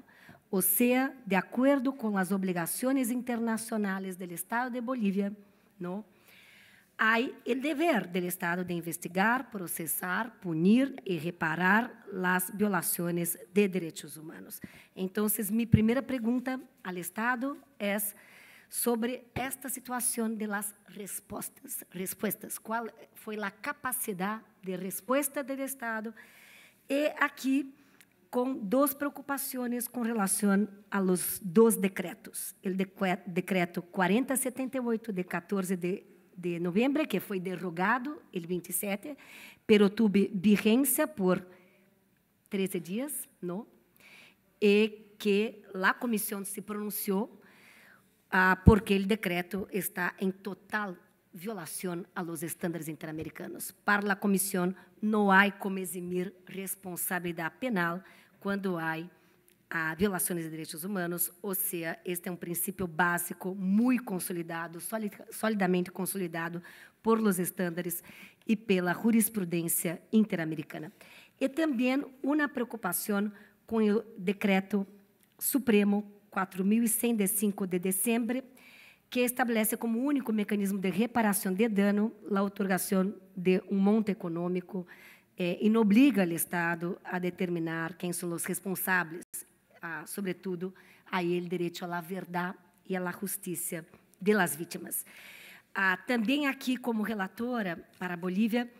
ou seja, de acordo com as obrigações internacionais do Estado de Bolívia, ¿no? há o dever do Estado de investigar, processar, punir e reparar las violações de direitos humanos. Então, minha primeira pergunta ao Estado é sobre esta situação de las respostas, respostas, qual foi la capacidade de resposta do Estado? E aqui com duas preocupações com relação a los dois decretos. o decreto 4078 de 14 de de novembro, que foi derrogado, ele 27, pero tuve vigência por 13 dias, não? E que a comissão se pronunciou ah, porque o decreto está em total violação aos estándares interamericanos. Para a comissão, não há como eximir responsabilidade penal quando há a violações de direitos humanos, ou seja, este é um princípio básico muito consolidado, solidamente consolidado por los estándares e pela jurisprudência interamericana. E também uma preocupação com o decreto Supremo 4105 de dezembro, que estabelece como único mecanismo de reparação de dano a otorgação de um monte econômico eh, não obriga o Estado a determinar quem são os responsáveis a, sobretudo, a ele direito à verdade e à justiça das vítimas. Ah, também aqui, como relatora para a Bolívia,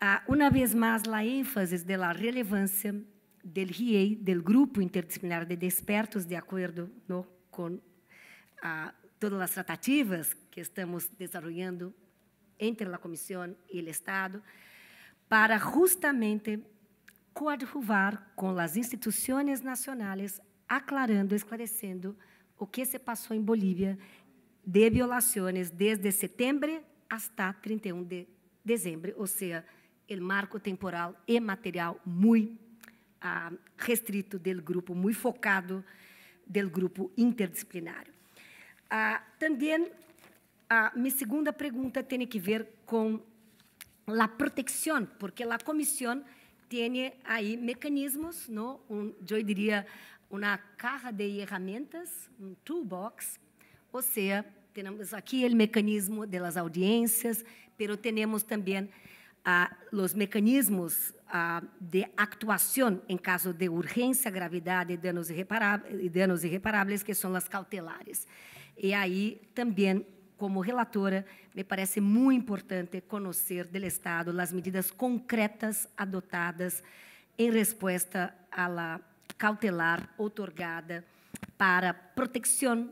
ah, uma vez mais, a ênfase da relevância do RIEI, do Grupo Interdisciplinar de Despertos, de acordo no, com ah, todas as tratativas que estamos desenvolvendo entre a Comissão e o Estado, para justamente coadjuvar com as instituições nacionais, aclarando, esclarecendo o que se passou em Bolívia de violações desde setembro até 31 de dezembro, ou seja, o marco temporal e material muito ah, restrito do grupo, muito focado do grupo interdisciplinário. Ah, também, a ah, minha segunda pergunta tem que ver com a proteção, porque a comissão tem aí mecanismos, não? Um, eu diria, uma caixa de ferramentas, um toolbox, ou seja, temos aqui o mecanismo das audiências, pero temos também ah, os mecanismos ah, de atuação em caso de urgência, gravidade e danos irreparáveis que são as cautelares. E aí também como relatora, me parece muito importante conhecer do Estado as medidas concretas adotadas em resposta à cautelar otorgada para proteção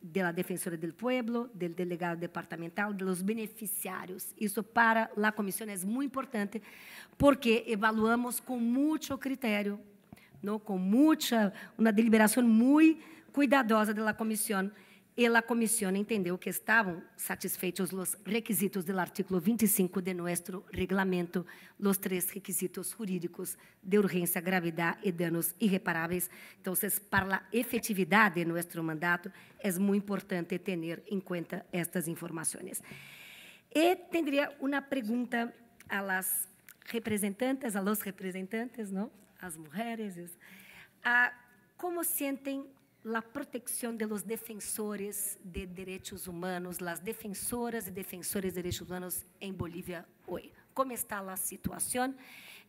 da defensora do povo, do delegado departamental, dos beneficiários. Isso para a comissão é muito importante, porque evaluamos com muito critério, não com muita, uma deliberação muito cuidadosa da comissão e a comissão entendeu que estavam satisfeitos os requisitos do artigo 25 de nosso regulamento, os três requisitos jurídicos de urgência, gravidade e danos irreparáveis. Então, para a efetividade de nosso mandato, é muito importante ter em conta estas informações. E teria uma pergunta a las representantes, a los representantes, não? As mulheres. A, ah, como sentem la protección de los defensores de derechos humanos, las defensoras y defensores de derechos humanos en Bolivia hoy. ¿Cómo está la situación?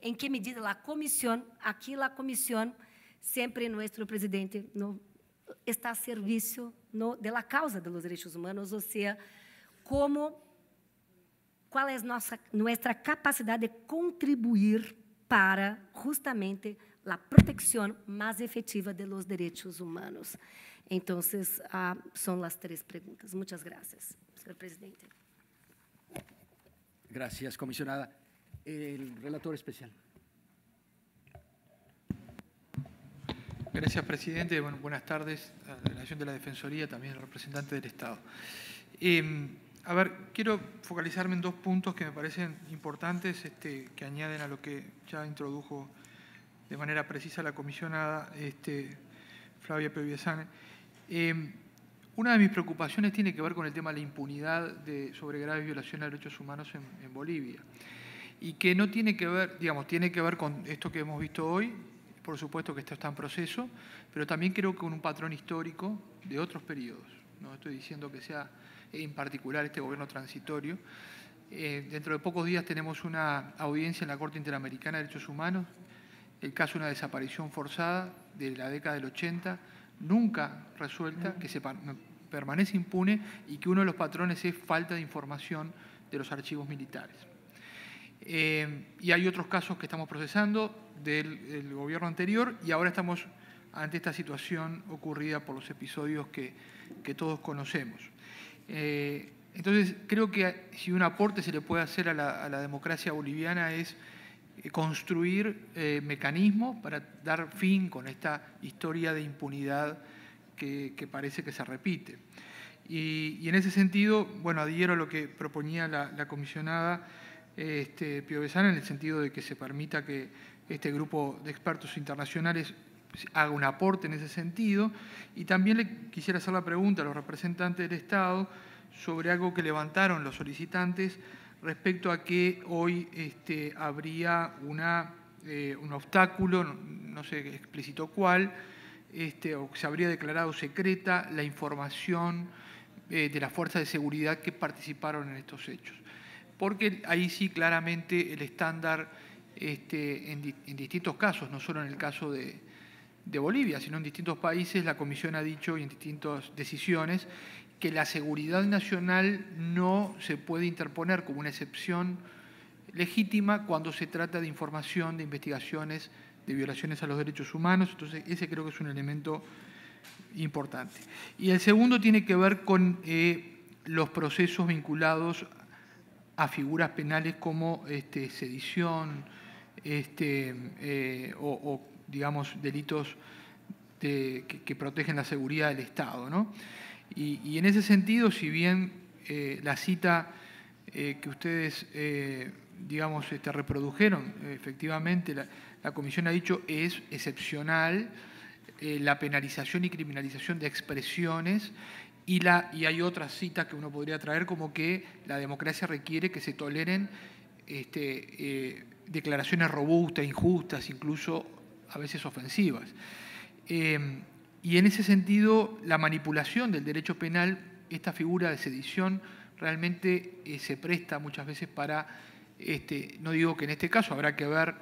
¿En qué medida la comisión, aquí la comisión, siempre nuestro presidente no, está a servicio no, de la causa de los derechos humanos, o sea, cómo, cuál es nuestra, nuestra capacidad de contribuir para justamente la protección más efectiva de los derechos humanos. Entonces, ah, son las tres preguntas. Muchas gracias, señor presidente. Gracias, comisionada. El relator especial. Gracias, presidente. Bueno, buenas tardes a la Nación de la Defensoría, también al representante del Estado. Em, a ver, quiero focalizarme en dos puntos que me parecen importantes, este, que añaden a lo que ya introdujo de manera precisa la comisionada este, Flavia Peviesane. Em, una de mis preocupaciones tiene que ver con el tema de la impunidad de, sobre graves violaciones a derechos humanos en, Bolivia. Y que no tiene que ver, digamos, tiene que ver con esto que hemos visto hoy, por supuesto que esto está en proceso, pero también creo que con un patrón histórico de otros periodos. No estoy diciendo que sea en particular este gobierno transitorio. Eh, dentro de pocos días tenemos una audiencia en la Corte Interamericana de Derechos Humanos el caso de una desaparición forzada de la década del 80, nunca resuelta, que se permanece impune y que uno de los patrones es falta de información de los archivos militares. Eh, y hay otros casos que estamos procesando del, gobierno anterior y ahora estamos ante esta situación ocurrida por los episodios que, todos conocemos. Eh, entonces, creo que si un aporte se le puede hacer a la democracia boliviana es eh, construir eh, mecanismos para dar fin con esta historia de impunidad que, parece que se repite. Y, en ese sentido, bueno, adhiero a lo que proponía la, comisionada este, Piovesana en el sentido de que se permita que este grupo de expertos internacionales haga un aporte en ese sentido. Y también le quisiera hacer la pregunta a los representantes del Estado sobre algo que levantaron los solicitantes, respecto a que hoy este, habría eh, un obstáculo, no, sé explícito cuál, este, o se habría declarado secreta la información eh, de las fuerzas de seguridad que participaron en estos hechos. Porque ahí sí claramente el estándar este, en, distintos casos, no solo en el caso de, de Bolivia, sino en distintos países, la Comisión ha dicho y en distintas decisiones que la seguridad nacional no se puede interponer como una excepción legítima cuando se trata de información, de investigaciones, de violaciones a los derechos humanos. Entonces, ese creo que es un elemento importante. Y el segundo tiene que ver con eh, los procesos vinculados a figuras penales como este, sedición este, eh, o, digamos, delitos que, que, protegen la seguridad del Estado. ¿no? Y, en ese sentido, si bien eh, la cita eh, que ustedes, eh, digamos, este, reprodujeron, efectivamente, la, Comisión ha dicho es excepcional la penalización y criminalización de expresiones y, la, y hay otras citas que uno podría traer como que la democracia requiere que se toleren este, declaraciones robustas, injustas, incluso a veces ofensivas. Eh, y en ese sentido, la manipulación del derecho penal, esta figura de sedición, realmente eh, se presta muchas veces para, este, no digo que en este caso habrá que ver,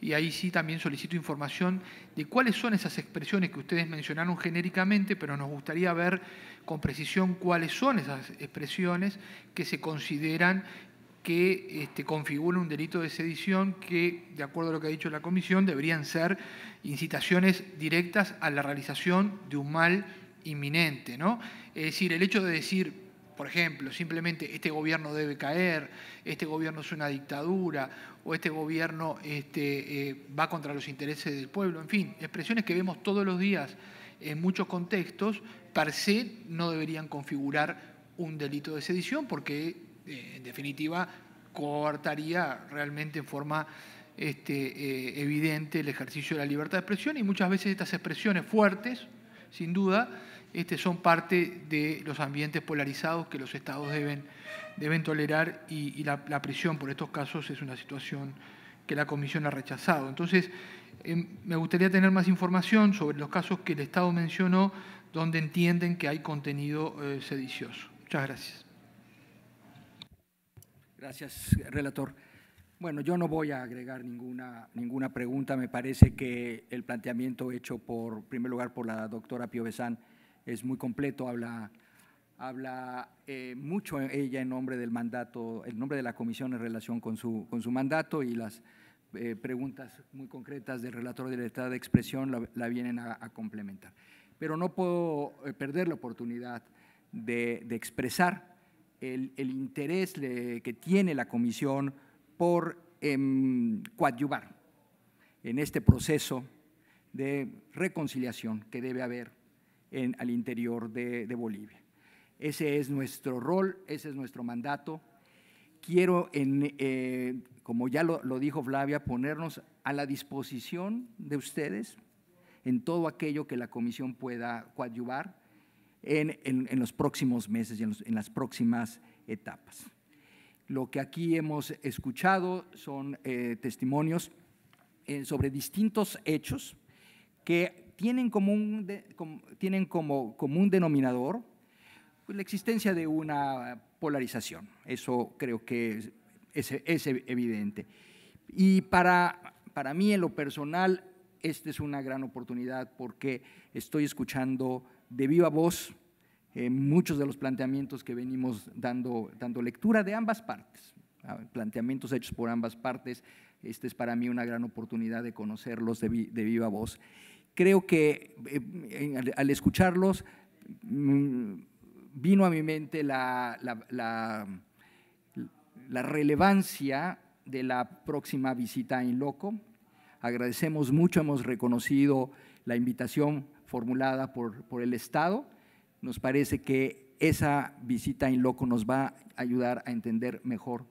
y ahí sí también solicito información de cuáles son esas expresiones que ustedes mencionaron genéricamente, pero nos gustaría ver con precisión cuáles son esas expresiones que se consideran que este, configure configura un delito de sedición que, de acuerdo a lo que ha dicho la Comisión, deberían ser incitaciones directas a la realización de un mal inminente. ¿no? Es decir, el hecho de decir, por ejemplo, simplemente este gobierno debe caer, este gobierno es una dictadura, o este gobierno este, eh, va contra los intereses del pueblo, en fin, expresiones que vemos todos los días en muchos contextos, per se no deberían configurar un delito de sedición porque eh, en definitiva, coartaría realmente en forma este, eh, evidente el ejercicio de la libertad de expresión y muchas veces estas expresiones fuertes, sin duda, este, son parte de los ambientes polarizados que los estados deben, tolerar y, la, prisión por estos casos es una situación que la Comisión ha rechazado. Entonces, em, me gustaría tener más información sobre los casos que el Estado mencionó donde entienden que hay contenido eh, sedicioso. Muchas gracias. Gracias, relator. Bueno, yo no voy a agregar ninguna, ninguna pregunta. Me parece que el planteamiento hecho por, en primer lugar, por la doctora Pio es muy completo. Habla, habla eh, mucho ella en nombre del mandato, en nombre de la comisión en relación con su, con su mandato y las eh, preguntas muy concretas del relator de libertad de expresión la, vienen a, complementar. Pero no puedo eh, perder la oportunidad de, de expresar el, interés que tiene la Comisión por em, coadyuvar en este proceso de reconciliación que debe haber en, al interior de, Bolivia. Ese es nuestro rol, ese es nuestro mandato. Quiero, eh, como ya lo, lo, dijo Flavia, ponernos a la disposición de ustedes en todo aquello que la Comisión pueda coadyuvar en, en, los próximos meses y en, las próximas etapas. Lo que aquí hemos escuchado son eh, testimonios eh, sobre distintos hechos que tienen como un, tienen como, denominador pues, la existencia de una polarización. Eso creo que es, es, evidente. Y para, para mí, en lo personal, esta es una gran oportunidad porque estoy escuchando de viva voz eh, muchos de los planteamientos que venimos dando, dando lectura de ambas partes, ah, planteamientos hechos por ambas partes. Esta es para mí una gran oportunidad de conocerlos de, viva voz. Creo que eh, al, escucharlos mm, vino a mi mente la, la relevancia de la próxima visita en loco Agradecemos mucho, hemos reconocido la invitación formulada por, el Estado. Nos parece que esa visita en loco nos va a ayudar a entender mejor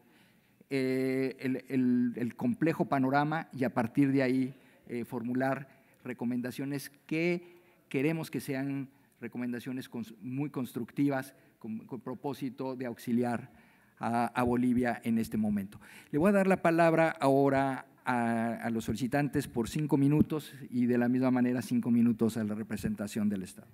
eh, el, complejo panorama y a partir de ahí eh, formular recomendaciones que queremos que sean recomendaciones muy constructivas con, propósito de auxiliar a, a, Bolivia en este momento. Le voy a dar la palabra ahora a, los solicitantes por cinco minutos y de la misma manera cinco minutos a la representación del Estado.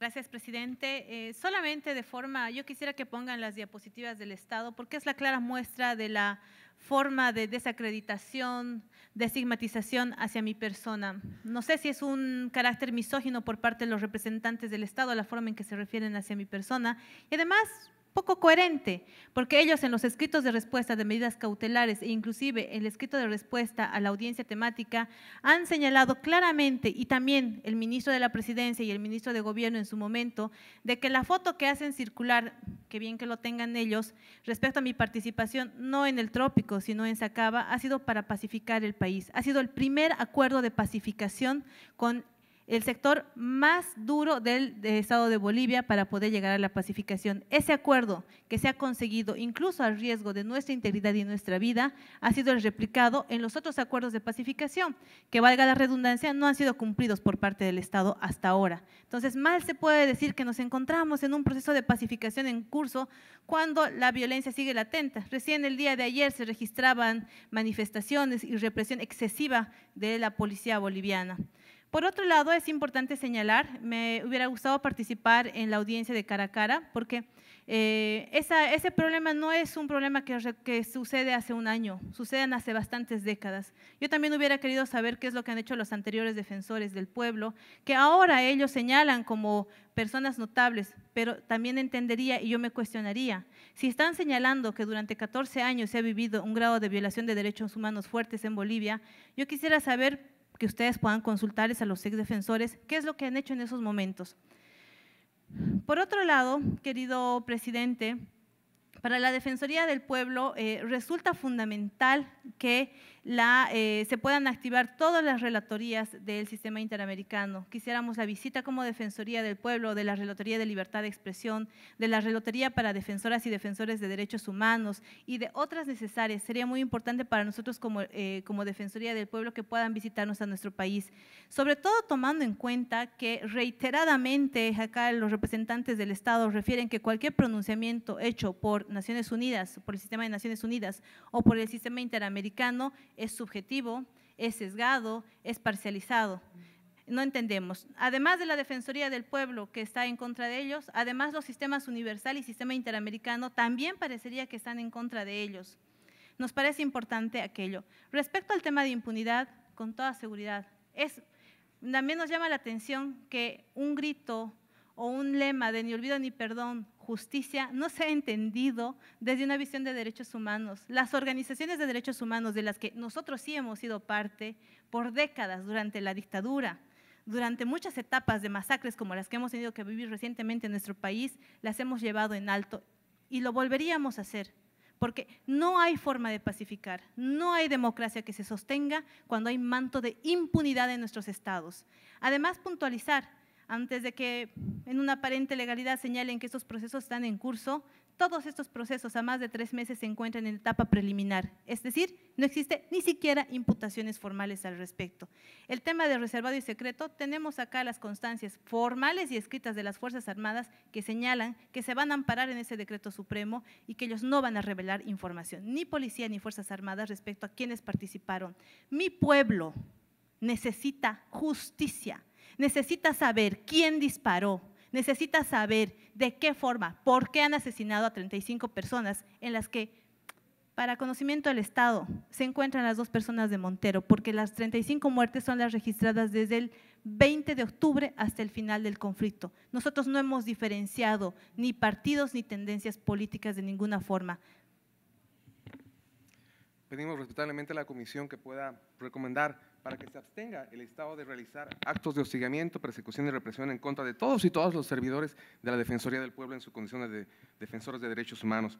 Gracias, presidente. Eh, solamente de forma, yo quisiera que pongan las diapositivas del Estado, porque es la clara muestra de la forma de desacreditación, de estigmatización hacia mi persona. No sé si es un carácter misógino por parte de los representantes del Estado, la forma en que se refieren hacia mi persona. Y además, poco coherente, porque ellos en los escritos de respuesta de medidas cautelares e inclusive en el escrito de respuesta a la audiencia temática han señalado claramente, y también el ministro de la Presidencia y el ministro de Gobierno en su momento, de que la foto que hacen circular, que bien que lo tengan ellos, respecto a mi participación no en el trópico, sino en Sacaba, ha sido para pacificar el país. Ha sido el primer acuerdo de pacificación con el sector más duro del, Estado de Bolivia para poder llegar a la pacificación. Ese acuerdo que se ha conseguido, incluso al riesgo de nuestra integridad y nuestra vida, ha sido replicado en los otros acuerdos de pacificación, que valga la redundancia, no han sido cumplidos por parte del Estado hasta ahora. Entonces, mal se puede decir que nos encontramos en un proceso de pacificación en curso cuando la violencia sigue latente. Recién el día de ayer se registraban manifestaciones y represión excesiva de la policía boliviana. Por otro lado, es importante señalar, me hubiera gustado participar en la audiencia de cara a cara, porque eh, esa, ese problema no es un problema que, que, sucede hace un año, suceden hace bastantes décadas. Yo también hubiera querido saber qué es lo que han hecho los anteriores defensores del pueblo, que ahora ellos señalan como personas notables, pero también entendería y yo me cuestionaría, si están señalando que durante 14 años se ha vivido un grado de violación de derechos humanos fuertes en Bolivia, yo quisiera saber que ustedes puedan consultarles a los ex defensores qué es lo que han hecho en esos momentos. Por otro lado, querido presidente, para la Defensoría del Pueblo eh, resulta fundamental que eh, se puedan activar todas las relatorías del sistema interamericano. Quisiéramos la visita como Defensoría del Pueblo, de la Relatoría de Libertad de Expresión, de la Relatoría para Defensoras y Defensores de Derechos Humanos y de otras necesarias. Sería muy importante para nosotros como, eh, como Defensoría del Pueblo que puedan visitarnos a nuestro país. Sobre todo tomando en cuenta que reiteradamente acá los representantes del Estado refieren que cualquier pronunciamiento hecho por Naciones Unidas, por el sistema de Naciones Unidas o por el sistema interamericano es subjetivo, es sesgado, es parcializado. No entendemos. Además de la Defensoría del Pueblo que está en contra de ellos, además los sistemas universal y sistema interamericano también parecería que están en contra de ellos. Nos parece importante aquello. Respecto al tema de impunidad, con toda seguridad, es, también nos llama la atención que un grito o un lema de ni olvido ni perdón justicia no se ha entendido desde una visión de derechos humanos. Las organizaciones de derechos humanos de las que nosotros sí hemos sido parte por décadas durante la dictadura, durante muchas etapas de masacres como las que hemos tenido que vivir recientemente en nuestro país, las hemos llevado en alto y lo volveríamos a hacer, porque no hay forma de pacificar, no hay democracia que se sostenga cuando hay manto de impunidad en nuestros estados. Además, puntualizar antes de que en una aparente legalidad señalen que estos procesos están en curso, todos estos procesos a más de tres meses se encuentran en etapa preliminar, es decir, no existe ni siquiera imputaciones formales al respecto. El tema de reservado y secreto, tenemos acá las constancias formales y escritas de las Fuerzas Armadas que señalan que se van a amparar en ese decreto supremo y que ellos no van a revelar información, ni policía ni Fuerzas Armadas respecto a quienes participaron. Mi pueblo necesita justicia necesita saber quién disparó, necesita saber de qué forma, por qué han asesinado a 35 personas en las que, para conocimiento del Estado, se encuentran las dos personas de Montero, porque las 35 muertes son las registradas desde el 20 de octubre hasta el final del conflicto. Nosotros no hemos diferenciado ni partidos ni tendencias políticas de ninguna forma. Pedimos respetablemente a la comisión que pueda recomendar para que se abstenga el Estado de realizar actos de hostigamiento, persecución y represión en contra de todos y todas los servidores de la Defensoría del Pueblo en su condición de defensores de derechos humanos.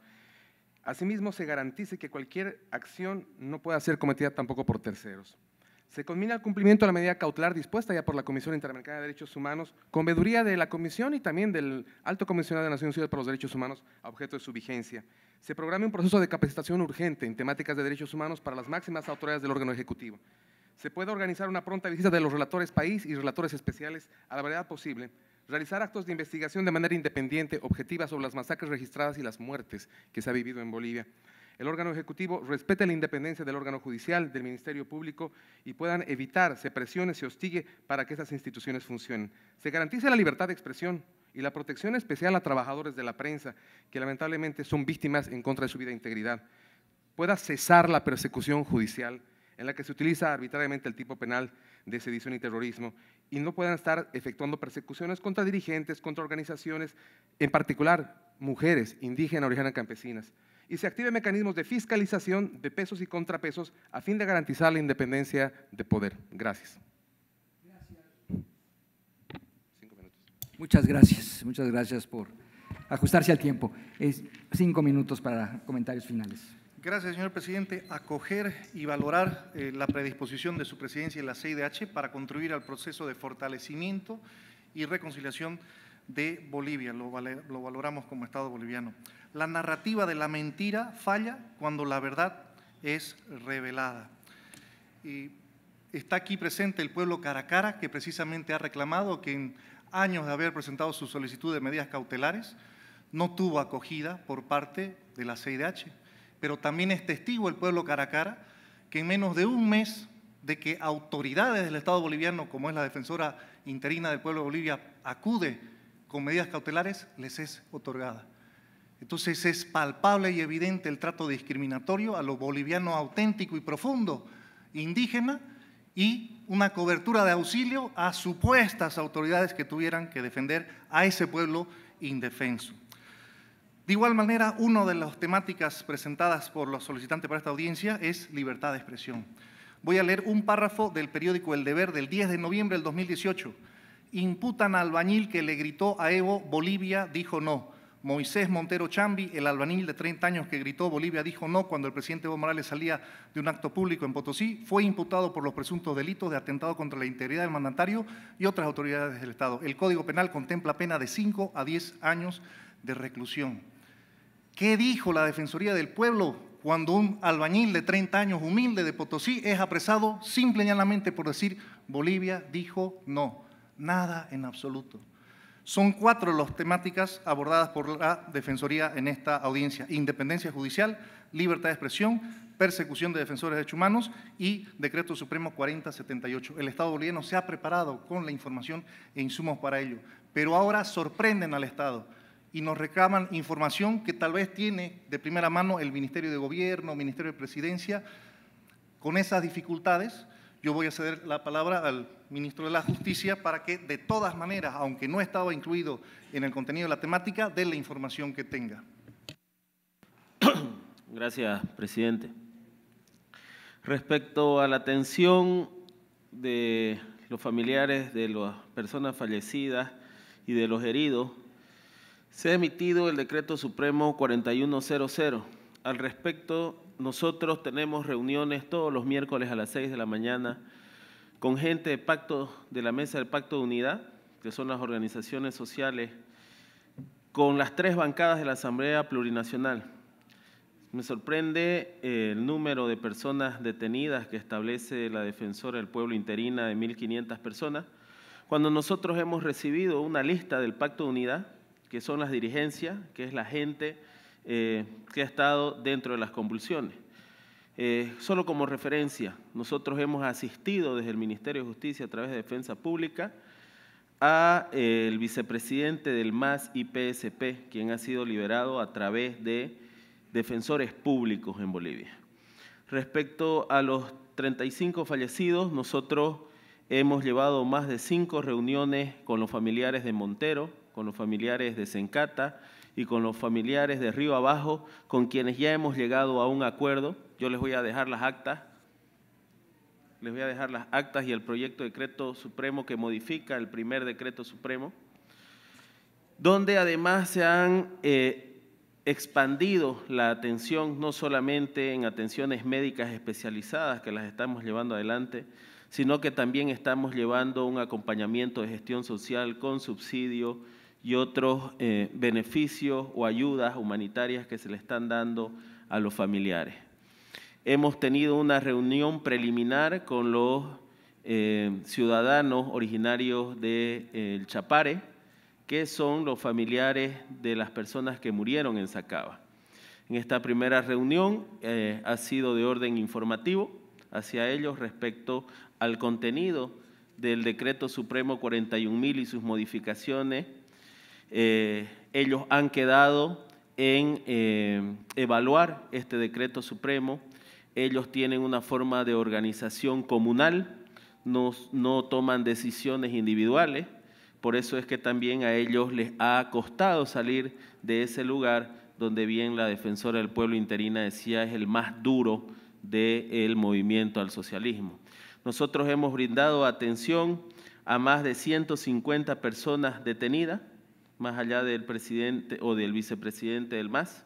Asimismo, se garantice que cualquier acción no pueda ser cometida tampoco por terceros. Se combina el cumplimiento de la medida cautelar dispuesta ya por la Comisión Interamericana de Derechos Humanos, con veduría de la Comisión y también del Alto Comisionado de Naciones Unidas para los Derechos Humanos, objeto de su vigencia. Se programe un proceso de capacitación urgente en temáticas de derechos humanos para las máximas autoridades del órgano ejecutivo se puede organizar una pronta visita de los relatores país y relatores especiales a la variedad posible, realizar actos de investigación de manera independiente, objetiva sobre las masacres registradas y las muertes que se ha vivido en Bolivia. El órgano ejecutivo respete la independencia del órgano judicial, del Ministerio Público y puedan evitar, se presione, se hostigue para que esas instituciones funcionen. Se garantice la libertad de expresión y la protección especial a trabajadores de la prensa, que lamentablemente son víctimas en contra de su vida e integridad. Pueda cesar la persecución judicial en la que se utiliza arbitrariamente el tipo penal de sedición y terrorismo y no puedan estar efectuando persecuciones contra dirigentes, contra organizaciones, en particular mujeres indígenas, originarias campesinas. Y se activen mecanismos de fiscalización de pesos y contrapesos a fin de garantizar la independencia de poder. Gracias. Muchas gracias, muchas gracias por ajustarse al tiempo. Es cinco minutos para comentarios finales. Gracias, señor presidente. Acoger y valorar eh, la predisposición de su presidencia y la CIDH para contribuir al proceso de fortalecimiento y reconciliación de Bolivia. Lo, valoramos como Estado boliviano. La narrativa de la mentira falla cuando la verdad es revelada. Y está aquí presente el pueblo Caracara, que precisamente ha reclamado que en años de haber presentado su solicitud de medidas cautelares, no tuvo acogida por parte de la CIDH pero también es testigo el pueblo Caracara que en menos de un mes de que autoridades del Estado boliviano, como es la defensora interina del pueblo de Bolivia, acude con medidas cautelares, les es otorgada. Entonces es palpable y evidente el trato discriminatorio a lo boliviano auténtico y profundo, indígena, y una cobertura de auxilio a supuestas autoridades que tuvieran que defender a ese pueblo indefenso. De igual manera, una de las temáticas presentadas por los solicitantes para esta audiencia es libertad de expresión. Voy a leer un párrafo del periódico El Deber del 10 de noviembre del 2018. Imputan al albañil que le gritó a Evo, Bolivia dijo no. Moisés Montero Chambi, el albañil de 30 años que gritó Bolivia dijo no cuando el presidente Evo Morales salía de un acto público en Potosí, fue imputado por los presuntos delitos de atentado contra la integridad del mandatario y otras autoridades del Estado. El Código Penal contempla pena de 5 a 10 años de reclusión. ¿Qué dijo la Defensoría del Pueblo cuando un albañil de 30 años humilde de Potosí es apresado simple y llanamente por decir Bolivia dijo no? Nada en absoluto. Son cuatro las temáticas abordadas por la Defensoría en esta audiencia. Independencia judicial, libertad de expresión, persecución de defensores de derechos humanos y Decreto Supremo 4078. El Estado boliviano se ha preparado con la información e insumos para ello, pero ahora sorprenden al Estado y nos reclaman información que tal vez tiene de primera mano el Ministerio de Gobierno, Ministerio de Presidencia, con esas dificultades, yo voy a ceder la palabra al ministro de la Justicia para que, de todas maneras, aunque no estaba incluido en el contenido de la temática, dé la información que tenga. Gracias, presidente. Respecto a la atención de los familiares de las personas fallecidas y de los heridos, se ha emitido el decreto supremo 4100. Al respecto, nosotros tenemos reuniones todos los miércoles a las 6 de la mañana con gente de pacto de la mesa del Pacto de Unidad, que son las organizaciones sociales, con las tres bancadas de la Asamblea Plurinacional. Me sorprende eh, el número de personas detenidas que establece la Defensora del Pueblo Interina de 1.500 personas, cuando nosotros hemos recibido una lista del Pacto de Unidad que son las dirigencias, que es la gente eh, que ha estado dentro de las convulsiones. Eh, solo como referencia, nosotros hemos asistido desde el Ministerio de Justicia a través de Defensa Pública a eh, el vicepresidente del MAS y PSP, quien ha sido liberado a través de defensores públicos en Bolivia. Respecto a los 35 fallecidos, nosotros hemos llevado más de cinco reuniones con los familiares de Montero, con los familiares de Sencata y con los familiares de Río Abajo, con quienes ya hemos llegado a un acuerdo. Yo les voy a dejar las actas. Les voy a dejar las actas y el proyecto de decreto supremo que modifica el primer decreto supremo, donde además se han eh, expandido la atención, no solamente en atenciones médicas especializadas que las estamos llevando adelante, sino que también estamos llevando un acompañamiento de gestión social con subsidio, y otros eh, beneficios o ayudas humanitarias que se le están dando a los familiares. Hemos tenido una reunión preliminar con los eh, ciudadanos originarios de eh, El Chapare, que son los familiares de las personas que murieron en Sacaba. En esta primera reunión ha sido de orden informativo hacia ellos respecto al contenido del decreto supremo 41.000 y sus modificaciones eh, ellos han quedado en eh, evaluar este decreto supremo. Ellos tienen una forma de organización comunal, no, no toman decisiones individuales. Por eso es que también a ellos les ha costado salir de ese lugar donde bien la defensora del pueblo interina decía es el más duro del movimiento al socialismo. Nosotros hemos brindado atención a más de 150 personas detenidas, más allá del presidente o del vicepresidente del MAS.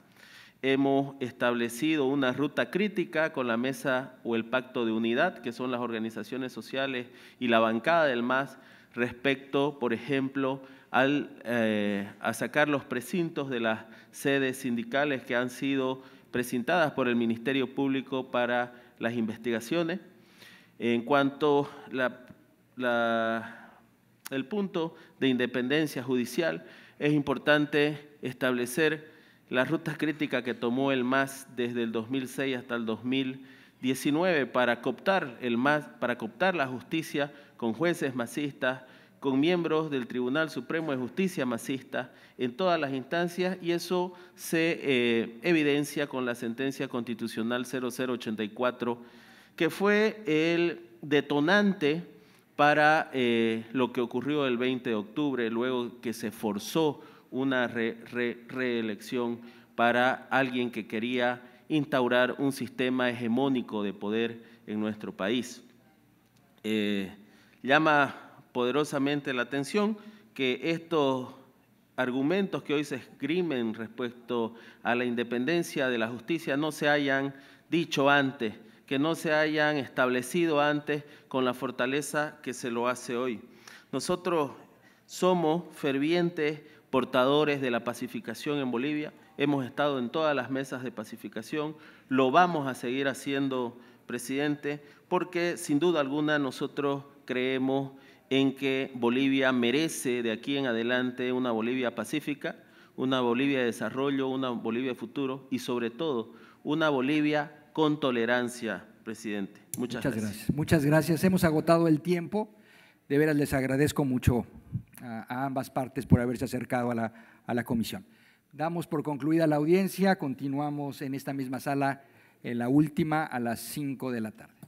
Hemos establecido una ruta crítica con la mesa o el pacto de unidad, que son las organizaciones sociales y la bancada del MAS, respecto, por ejemplo, al, eh, a sacar los precintos de las sedes sindicales que han sido presentadas por el Ministerio Público para las investigaciones. En cuanto al el punto de independencia judicial, es importante establecer las rutas críticas que tomó el MAS desde el 2006 hasta el 2019 para cooptar, el para cooptar la justicia con jueces masistas, con miembros del Tribunal Supremo de Justicia masista en todas las instancias y eso se eh, evidencia con la sentencia constitucional 0084, que fue el detonante para eh, lo que ocurrió el 20 de octubre, luego que se forzó una reelección para alguien que quería instaurar un sistema hegemónico de poder en nuestro país. Eh, llama poderosamente la atención que estos argumentos que hoy se esgrimen respecto a la independencia de la justicia no se hayan dicho antes que no se hayan establecido antes con la fortaleza que se lo hace hoy. Nosotros somos fervientes portadores de la pacificación en Bolivia, hemos estado en todas las mesas de pacificación, lo vamos a seguir haciendo, presidente, porque sin duda alguna nosotros creemos en que Bolivia merece de aquí en adelante una Bolivia pacífica, una Bolivia de desarrollo, una Bolivia de futuro y sobre todo una Bolivia con tolerancia, presidente. Muchas, gracias. Muchas gracias. Hemos agotado el tiempo. De veras les agradezco mucho a, ambas partes por haberse acercado a la, a la comisión. Damos por concluida la audiencia. Continuamos en esta misma sala, en la última, a las 5 de la tarde.